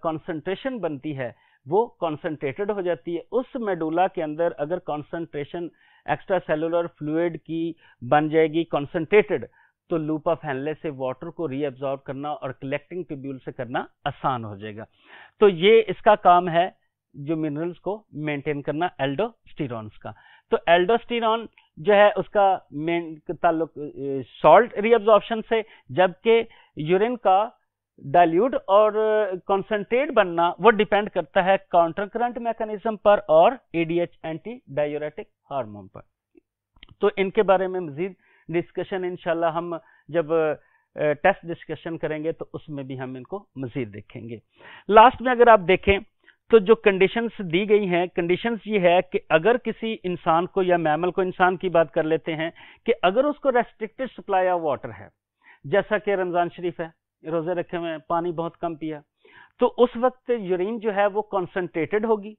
कॉन्सेंट्रेशन बनती है वो कॉन्सेंट्रेटेड हो जाती है उस मेडूला के अंदर अगर कॉन्सेंट्रेशन एक्स्ट्रा सेलुलर फ्लूड की बन जाएगी कॉन्सेंट्रेटेड तो लूप ऑफ हैंडले से वाटर को रीअब्जॉर्ब करना और कलेक्टिंग ट्यूब्यूल से करना आसान हो जाएगा तो ये इसका काम है जो मिनरल्स को मेंटेन करना एल्डोस्टिरॉन्स का तो एल्डोस्टिरॉन जो है उसका मेन ताल्लुक सॉल्ट रीअब्जॉर्प्शन से जबकि यूरिन का डाइल्यूट और कॉन्सेंट्रेट बनना वो डिपेंड करता है काउंटर करंट मैकेनिज्म पर और एडीएच एंटी डायोरेटिक हार्मोन पर तो इनके बारे में मजीद डिस्कशन इनशाला हम जब टेस्ट डिस्कशन करेंगे तो उसमें भी हम इनको मजीद देखेंगे लास्ट में अगर आप देखें तो जो कंडीशंस दी गई हैं कंडीशंस ये है कि अगर किसी इंसान को या मैमल को इंसान की बात कर लेते हैं कि अगर उसको रेस्ट्रिक्टेड सप्लाई ऑफ वाटर है जैसा कि रमज़ान शरीफ है रोज़े रखे हुए हैं पानी बहुत कम पिया तो उस वक्त यूरिन जो है वो कॉन्सेंट्रेटेड होगी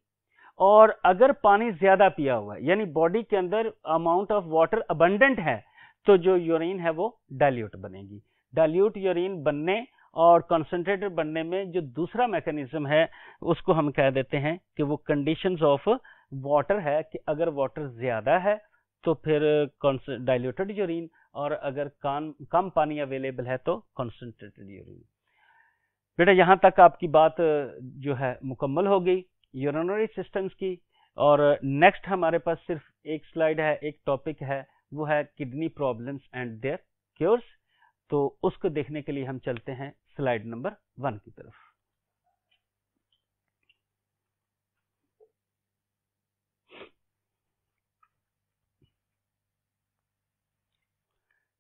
और अगर पानी ज़्यादा पिया हुआ है यानी बॉडी के अंदर अमाउंट ऑफ वाटर अबंडेंट है तो जो यूरिन है वो डाइल्यूट बनेगी डाइल्यूट यूरिन बनने और कंसंट्रेटर बनने में जो दूसरा मैकेनिज्म है उसको हम कह देते हैं कि वो कंडीशंस ऑफ वाटर है कि अगर वाटर ज़्यादा है तो फिर डाइल्यूटेड यूरिन और अगर कान कम पानी अवेलेबल है तो कॉन्सेंट्रेटेड यूरिन बेटा यहाँ तक आपकी बात जो है मुकम्मल हो गई यूरोनरी सिस्टम्स की और नेक्स्ट हमारे पास सिर्फ एक स्लाइड है एक टॉपिक है वो है kidney problems and their cures तो उसको देखने के लिए हम चलते हैं स्लाइड नंबर वन की तरफ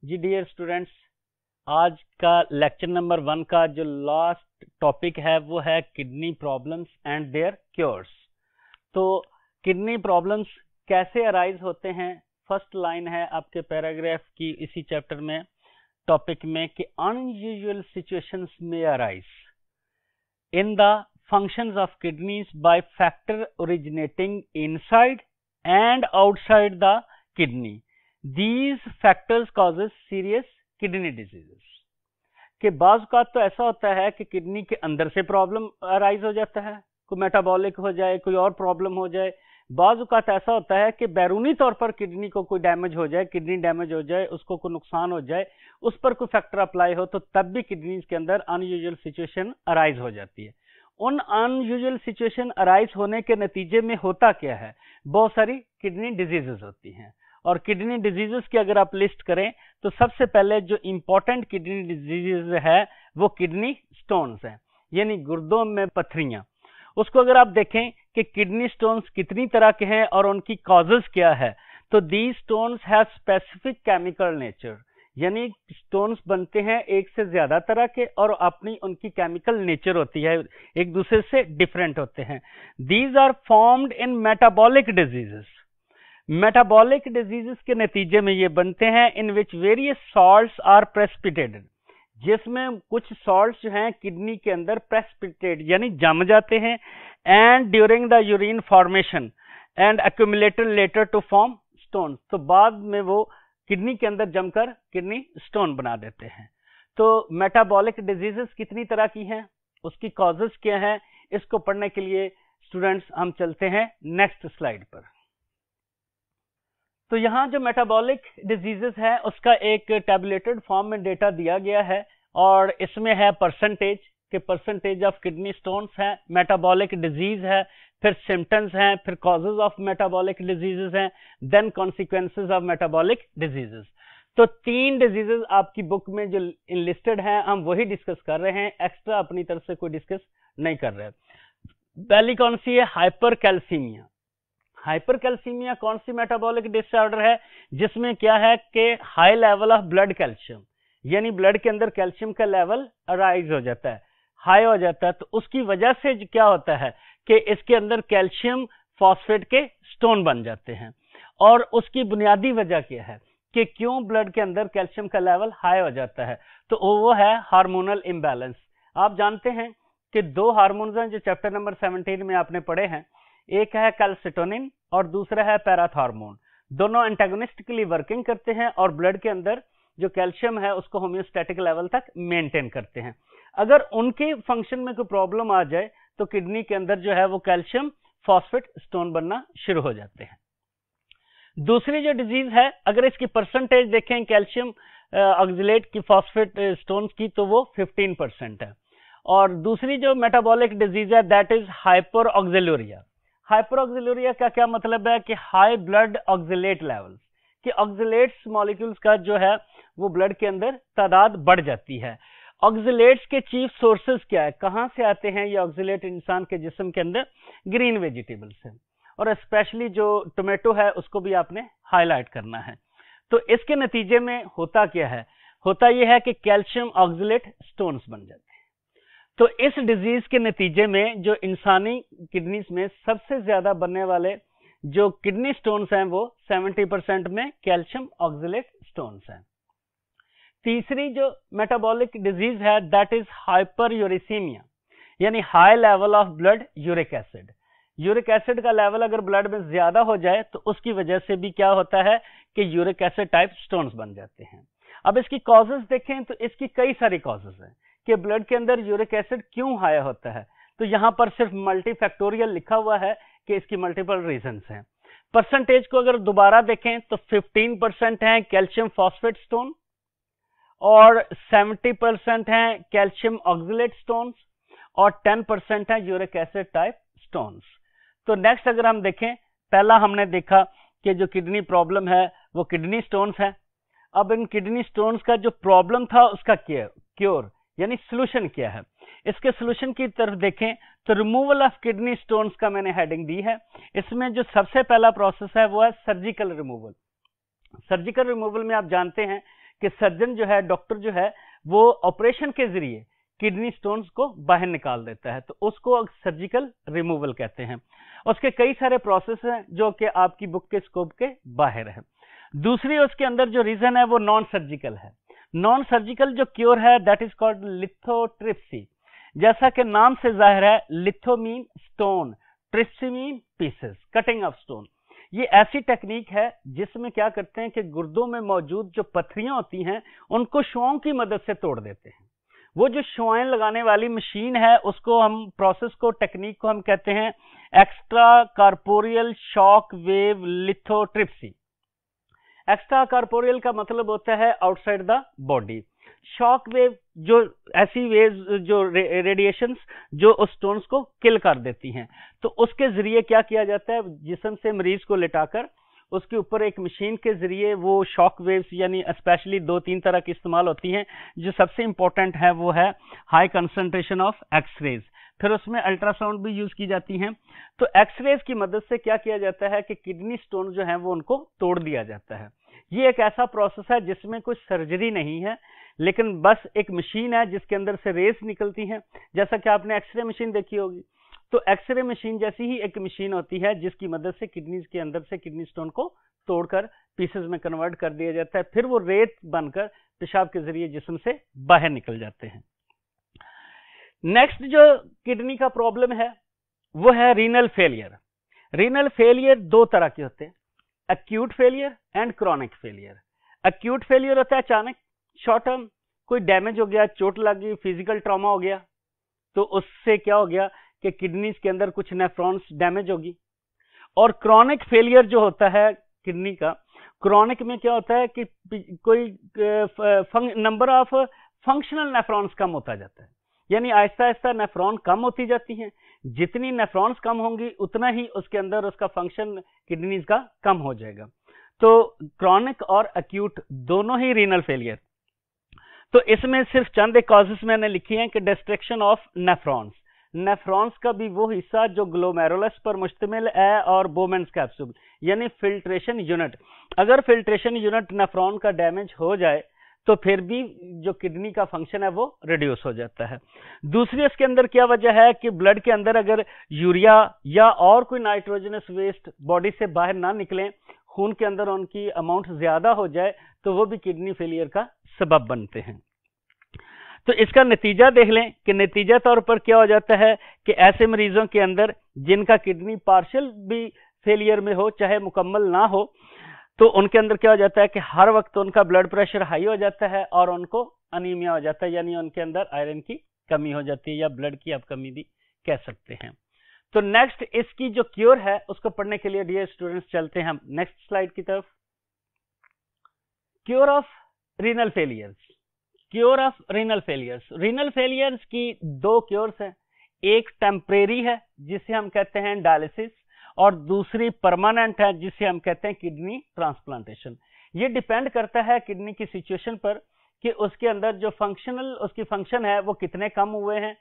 जी डियर स्टूडेंट्स आज का लेक्चर नंबर वन का जो लास्ट टॉपिक है वो है kidney problems and their cures तो किडनी प्रॉब्लम्स कैसे अराइज होते हैं फर्स्ट लाइन है आपके पैराग्राफ की इसी चैप्टर में टॉपिक में कि अनयूजल सिचुएशंस में arise in the function of kidneys by factor originating inside and outside the kidney these factors causes serious kidney diseases के बाजात तो ऐसा होता है कि किडनी के अंदर से प्रॉब्लम अराइज हो जाता है कोई मेटाबॉलिक हो जाए कोई और प्रॉब्लम हो जाए बाज़ात ऐसा होता है कि बैरूनी तौर पर किडनी को कोई डैमेज हो जाए किडनी डैमेज हो जाए उसको कोई नुकसान हो जाए उस पर कोई फैक्टर अप्लाई हो तो तब भी किडनी के अंदर अनयूजल सिचुएशन अराइज हो जाती है उन अनयूजल सिचुएशन अराइज होने के नतीजे में होता क्या है बहुत सारी किडनी डिजीजेज होती हैं और किडनी डिजीजेस की अगर आप लिस्ट करें तो सबसे पहले जो इम्पोर्टेंट किडनी डिजीजेज है वो किडनी स्टोन्स हैं यानी गुर्दों में पथरियाँ उसको अगर आप देखें कि किडनी स्टोन्स कितनी तरह के हैं और उनकी कॉजेज क्या है तो the stones have specific chemical nature यानी स्टोन्स बनते हैं एक से ज्यादा तरह के और अपनी उनकी केमिकल नेचर होती है एक दूसरे से डिफरेंट होते हैं these are formed in metabolic diseases metabolic diseases के नतीजे में ये बनते हैं in which various salt are precipitated जिसमें कुछ जो हैं किडनी के अंदर प्रेसपिटेड यानी जम जाते हैं and during the urine formation and accumulated later to form stone तो बाद में वो किडनी के अंदर जमकर किडनी स्टोन बना देते हैं तो मेटाबॉलिक डिजीजेस कितनी तरह की हैं उसकी कॉजेस क्या हैं इसको पढ़ने के लिए स्टूडेंट्स हम चलते हैं नेक्स्ट स्लाइड पर तो यहाँ जो मेटाबॉलिक डिजीजेस है उसका एक टेबलेटेड फॉर्म में डेटा दिया गया है और इसमें है परसेंटेज कि परसेंटेज ऑफ किडनी स्टोन्स है मेटाबॉलिक डिजीज है फिर सिम्टम्स हैं फिर कॉजेज ऑफ मेटाबॉलिक डिजीजेज हैं then consequences of metabolic diseases तो तीन डिजीजेज आपकी बुक में जो इनलिस्टेड हैं हम वही डिस्कस कर रहे हैं एक्स्ट्रा अपनी तरफ से कोई डिस्कस नहीं कर रहे पहली कौन सी है हाइपर कैल्सीमिया हाइपरकैल्सीमिया कौन सी मेटाबॉलिक डिसऑर्डर है जिसमें क्या है कि high level of blood calcium यानी ब्लड के अंदर कैल्शियम का लेवल राइज हो जाता है हाई हो जाता है तो उसकी वजह से क्या होता है कि इसके अंदर कैल्शियम फॉस्फेट के स्टोन बन जाते हैं और उसकी बुनियादी वजह क्या है कि क्यों ब्लड के अंदर कैल्शियम का लेवल हाई हो जाता है तो वो है हार्मोनल इम्बैलेंस आप जानते हैं कि दो हार्मोन्स हैं जो चैप्टर नंबर 17 में आपने पढ़े हैं एक है कैल्सिटोनिन और दूसरा है पैराथार्मोन दोनों एंटेगोनिस्टिकली वर्किंग करते हैं और ब्लड के अंदर जो कैल्शियम है उसको होम्योस्टेटिक लेवल तक मेंटेन करते हैं अगर उनके फंक्शन में कोई प्रॉब्लम आ जाए तो किडनी के अंदर जो है वो कैल्शियम फॉस्फेट स्टोन बनना शुरू हो जाते हैं दूसरी जो डिजीज है अगर इसकी परसेंटेज देखें कैल्शियम ऑक्जिलेट की फॉस्फेट स्टोन की तो वो 15 परसेंट है और दूसरी जो मेटाबॉलिक डिजीज है that is hyperoxaluria hyperoxaluria का क्या मतलब है कि हाई ब्लड ऑक्सिलेट लेवल्स कि ऑक्सिलेट्स मॉलिक्यूल्स का जो है वो ब्लड के अंदर तादाद बढ़ जाती है ऑक्सिलेट्स के चीफ सोर्सेज क्या है कहाँ से आते हैं ये ऑक्सिलेट इंसान के जिसम के अंदर ग्रीन वेजिटेबल्स हैं और स्पेशली जो टोमेटो है उसको भी आपने हाईलाइट करना है तो इसके नतीजे में होता क्या है होता यह है कि कैल्शियम ऑक्सिलेट स्टोन्स बन जाते हैं तो इस डिजीज के नतीजे में जो इंसानी किडनीज में सबसे ज्यादा बनने वाले जो किडनी स्टोन्स हैं वो 70 परसेंट में कैल्शियम ऑक्जिलेट स्टोन्स हैं तीसरी जो मेटाबॉलिक डिजीज है दैट इज हाइपर यूरिसीमिया यानी high level of blood uric acid uric acid का लेवल अगर ब्लड में ज्यादा हो जाए तो उसकी वजह से भी क्या होता है कि यूरिक एसिड टाइप स्टोन्स बन जाते हैं अब इसकी कॉजेज देखें तो इसकी कई सारी कॉजेज हैं कि ब्लड के अंदर यूरिक एसिड क्यों हाई होता है तो यहाँ पर सिर्फ मल्टीफैक्टोरियल लिखा हुआ है कि इसकी मल्टीपल रीजन है परसेंटेज को अगर दोबारा देखें तो 15 परसेंट है कैल्शियम फॉस्फेट स्टोन और 70 परसेंट है कैल्शियम ऑक्सिलेट स्टोन और 10 परसेंट है यूरिक एसिड टाइप स्टोन तो नेक्स्ट अगर हम देखें पहला हमने देखा कि जो किडनी प्रॉब्लम है वो किडनी स्टोन्स है अब इन किडनी स्टोन्स का जो प्रॉब्लम था उसका क्योर यानी सोल्यूशन क्या है इसके सोल्यूशन की तरफ देखें तो रिमूवल ऑफ किडनी स्टोन्स का मैंने हेडिंग दी है इसमें जो सबसे पहला प्रोसेस है वो है सर्जिकल रिमूवल सर्जिकल रिमूवल में आप जानते हैं कि सर्जन जो है डॉक्टर जो है वो ऑपरेशन के जरिए किडनी स्टोन्स को बाहर निकाल देता है तो उसको सर्जिकल रिमूवल कहते हैं उसके कई सारे प्रोसेस हैं जो कि आपकी बुक के स्कोप के बाहर है दूसरी उसके अंदर जो रीजन है वो नॉन सर्जिकल है नॉन सर्जिकल जो क्योर है दैट इज कॉल्ड लिथोट्रिप्सी जैसा कि नाम से जाहिर है litho mean stone tripsy mean pieces cutting of stone ये ऐसी टेक्निक है जिसमें क्या करते हैं कि गुर्दों में मौजूद जो पथरियां होती हैं उनको शुआओं की मदद से तोड़ देते हैं वो जो शुआएं लगाने वाली मशीन है उसको हम प्रोसेस को टेक्निक को हम कहते हैं extra corporeal shock wave lithotripsy extra corporeal का मतलब होता है outside the body shock wave जो ऐसी वेव जो रेडिएशन जो उस स्टोन्स को किल कर देती हैं तो उसके जरिए क्या किया जाता है जिसम से मरीज को लिटाकर उसके ऊपर एक मशीन के जरिए वो शॉक वेव्स यानी स्पेशली दो तीन तरह की इस्तेमाल होती हैं जो सबसे इंपॉर्टेंट है वो है हाई कंसंट्रेशन ऑफ एक्सरेज फिर उसमें अल्ट्रासाउंड भी यूज की जाती हैं तो एक्सरेज की मदद से क्या किया जाता है कि किडनी स्टोन जो है वो उनको तोड़ दिया जाता है ये एक ऐसा प्रोसेस है जिसमें कोई सर्जरी नहीं है लेकिन बस एक मशीन है जिसके अंदर से रेस निकलती है जैसा कि आपने एक्सरे मशीन देखी होगी तो एक्सरे मशीन जैसी ही एक मशीन होती है जिसकी मदद से किडनी के अंदर से किडनी स्टोन को तोड़कर पीसेज में कन्वर्ट कर दिया जाता है फिर वो रेत बनकर पेशाब के जरिए जिसम से बाहर निकल जाते हैं नेक्स्ट जो किडनी का प्रॉब्लम है वो है रीनल फेलियर रीनल फेलियर दो तरह के होते हैं acute failure and chronic failure acute failure होता है अचानक शॉर्ट टर्म कोई डैमेज हो गया चोट लग गई फिजिकल ट्रॉमा हो गया तो उससे क्या हो गया कि किडनीज के अंदर कुछ नेफ्रॉन्स डैमेज होगी और क्रॉनिक फेलियर जो होता है किडनी का क्रॉनिक में क्या होता है कि कोई नंबर ऑफ फंक्शनल नेफ्रॉन्स कम होता जाता है यानी आहिस्ता आहिस्ता नेफ्रॉन कम होती जाती हैं जितनी नेफ्रॉन्स कम होंगी उतना ही उसके अंदर उसका फंक्शन किडनीज का कम हो जाएगा तो क्रॉनिक और अक्यूट दोनों ही रीनल फेलियर तो इसमें सिर्फ चंद एक कॉजेस मैंने लिखी हैं कि डिस्ट्रक्शन ऑफ नेफ्रॉन्स नेफ्रॉन्स का भी वो हिस्सा जो ग्लोमेरोलस पर मुश्तमिल है और बोमेंस कैप्सूल यानी फिल्ट्रेशन यूनिट अगर फिल्ट्रेशन यूनिट नेफ्रॉन का डैमेज हो जाए तो फिर भी जो किडनी का फंक्शन है वो रिड्यूस हो जाता है दूसरी इसके अंदर क्या वजह है कि ब्लड के अंदर अगर यूरिया या और कोई नाइट्रोजनस वेस्ट बॉडी से बाहर ना निकले खून के अंदर उनकी अमाउंट ज़्यादा हो जाए तो वो भी किडनी फेलियर का सबब बनते हैं तो इसका नतीजा देख लें कि नतीजा तौर पर क्या हो जाता है कि ऐसे मरीजों के अंदर जिनका किडनी पार्शल भी फेलियर में हो चाहे मुकम्मल ना हो तो उनके अंदर क्या हो जाता है कि हर वक्त तो उनका ब्लड प्रेशर हाई हो जाता है और उनको अनीमिया हो जाता है यानी उनके अंदर आयरन की कमी हो जाती है या ब्लड की आप कमी भी कह सकते हैं तो नेक्स्ट इसकी जो क्योर है उसको पढ़ने के लिए डी स्टूडेंट्स चलते हैं हम नेक्स्ट स्लाइड की तरफ cure of renal failures cure of renal failures renal failures की दो क्योर्स हैं एक टेम्परेरी है जिसे हम कहते हैं डायलिसिस और दूसरी परमानेंट है जिसे हम कहते हैं किडनी ट्रांसप्लांटेशन ये डिपेंड करता है किडनी की सिचुएशन पर कि उसके अंदर जो फंक्शनल उसकी फंक्शन है वो कितने कम हुए हैं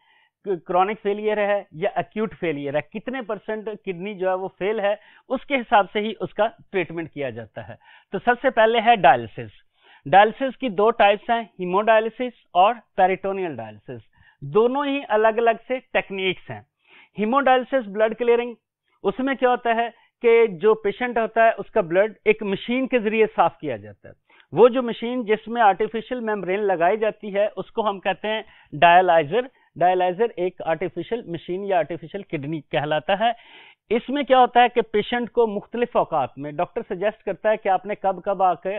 क्रॉनिक फेलियर है या अक्यूट फेलियर है कितने परसेंट किडनी जो है वो फेल है उसके हिसाब से ही उसका ट्रीटमेंट किया जाता है तो सबसे पहले है डायलिसिस डायलिसिस की दो टाइप्स हैं हीमोडायलिसिस और पेरिटोनियल डायलिसिस दोनों ही अलग अलग से टेक्निक्स हैं हीमोडायलिसिस ब्लड क्लियरिंग उसमें क्या होता है कि जो पेशेंट होता है उसका ब्लड एक मशीन के जरिए साफ किया जाता है वो जो मशीन जिसमें आर्टिफिशियल मेम्ब्रेन लगाई जाती है उसको हम कहते हैं डायलाइजर डायलाइजर एक आर्टिफिशियल मशीन या आर्टिफिशियल किडनी कहलाता है इसमें क्या होता है कि पेशेंट को मुख्तलिफ अवकात में डॉक्टर सजेस्ट करता है कि आपने कब कब आके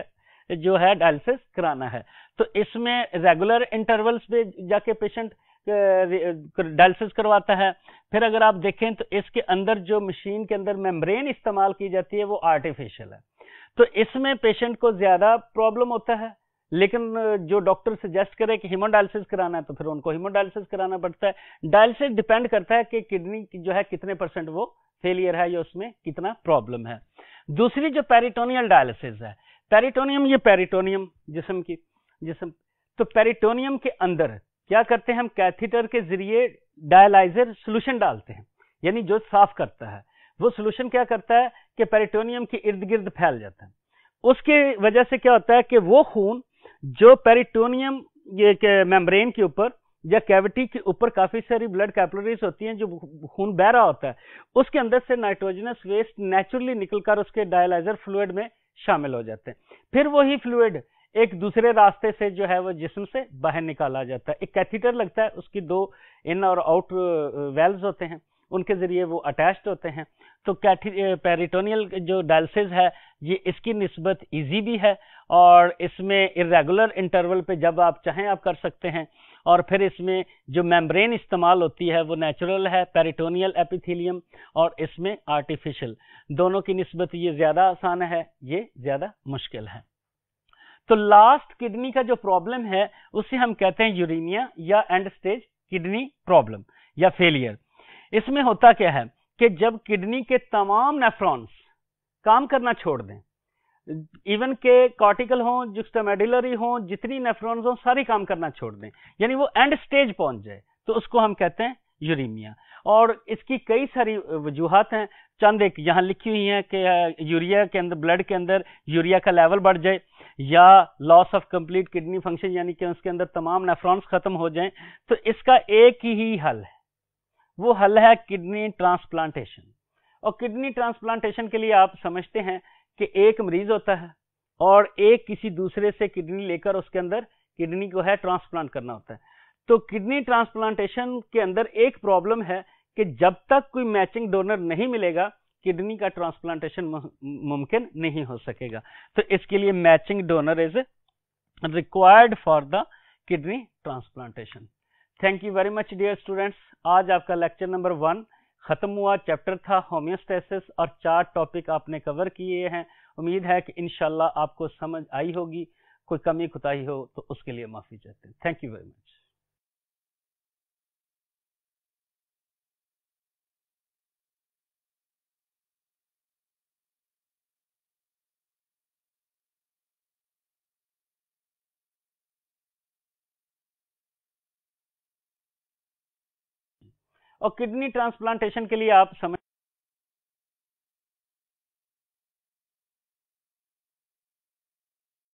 जो है डायलिसिस कराना है तो इसमें रेगुलर इंटरवल्स पे जाके पेशेंट डायलिसिस करवाता है फिर अगर आप देखें तो इसके अंदर जो मशीन के अंदर मेम्ब्रेन इस्तेमाल की जाती है वो आर्टिफिशियल है तो इसमें पेशेंट को ज़्यादा प्रॉब्लम होता है लेकिन जो डॉक्टर सजेस्ट करे कि हिमोडायलिसिस कराना है तो फिर उनको हिमोडायलिसिस कराना पड़ता है डायलिसिस डिपेंड करता है कि किडनी जो है कितने परसेंट वो फेलियर है या उसमें कितना प्रॉब्लम है दूसरी जो पेरिटोनियल डायलिसिस है पेरिटोनियम ये पेरिटोनियम जिसम की जिसम तो पेरिटोनियम के अंदर क्या करते हैं हम कैथीटर के जरिए डायलाइजर सोल्यूशन डालते हैं यानी जो साफ करता है वो सोल्यूशन क्या करता है कि पेरिटोनियम के इर्द गिर्द फैल जाता है उसके वजह से क्या होता है कि वो खून जो पेरिटोनियम ये मेम्ब्रेन के ऊपर या कैविटी के ऊपर काफी सारी ब्लड कैपलरीज होती हैं जो खून बह रहा होता है उसके अंदर से नाइट्रोजनस वेस्ट नेचुरली निकलकर उसके डायलाइजर फ्लूड में शामिल हो जाते हैं फिर वही फ्लूड एक दूसरे रास्ते से जो है वो जिसम से बाहर निकाला जाता है एक कैथीटर लगता है उसकी दो इन और आउट वेल्व होते हैं उनके ज़रिए वो अटैच्ड होते हैं तो कैथी पेरिटोनियल जो डायलिसिस है ये इसकी नस्बत इजी भी है और इसमें इरेगुलर इंटरवल पे जब आप चाहें आप कर सकते हैं और फिर इसमें जो मेम्ब्रेन इस्तेमाल होती है वो नेचुरल है पेरिटोनियल एपिथेलियम और इसमें आर्टिफिशियल दोनों की नस्बत ये ज़्यादा आसान है ये ज़्यादा मुश्किल है तो लास्ट किडनी का जो प्रॉब्लम है उसे हम कहते हैं यूरिनिया या एंड स्टेज किडनी प्रॉब्लम या फेलियर इसमें होता क्या है कि जब किडनी के तमाम नेफ्रॉन्स काम करना छोड़ दें इवन के कॉर्टिकल हों जुक्स्टामेडुलरी हों जितनी नेफ्रॉन्स हों सारी काम करना छोड़ दें यानी वो एंड स्टेज पहुंच जाए तो उसको हम कहते हैं यूरीमिया और इसकी कई सारी वजूहत हैं चंद एक यहाँ लिखी हुई हैं कि यूरिया uh, के अंदर ब्लड के अंदर यूरिया का लेवल बढ़ जाए या loss of complete kidney function यानी कि उसके अंदर तमाम नेफ्रॉन्स खत्म हो जाएं तो इसका एक ही हल है वो हल है किडनी ट्रांसप्लांटेशन और किडनी ट्रांसप्लांटेशन के लिए आप समझते हैं कि एक मरीज होता है और एक किसी दूसरे से किडनी लेकर उसके अंदर किडनी को है ट्रांसप्लांट करना होता है तो किडनी ट्रांसप्लांटेशन के अंदर एक प्रॉब्लम है कि जब तक कोई मैचिंग डोनर नहीं मिलेगा किडनी का ट्रांसप्लांटेशन मुमकिन नहीं हो सकेगा तो इसके लिए matching donor is required for the kidney transplantation thank you very much dear students आज आपका लेक्चर नंबर वन खत्म हुआ चैप्टर था होम्योस्टेसिस और चार टॉपिक आपने कवर किए हैं उम्मीद है कि इनशाला आपको समझ आई होगी कोई कमी कुताही हो तो उसके लिए माफी चाहते हैं थैंक यू वेरी मच और किडनी ट्रांसप्लांटेशन के लिए आप समय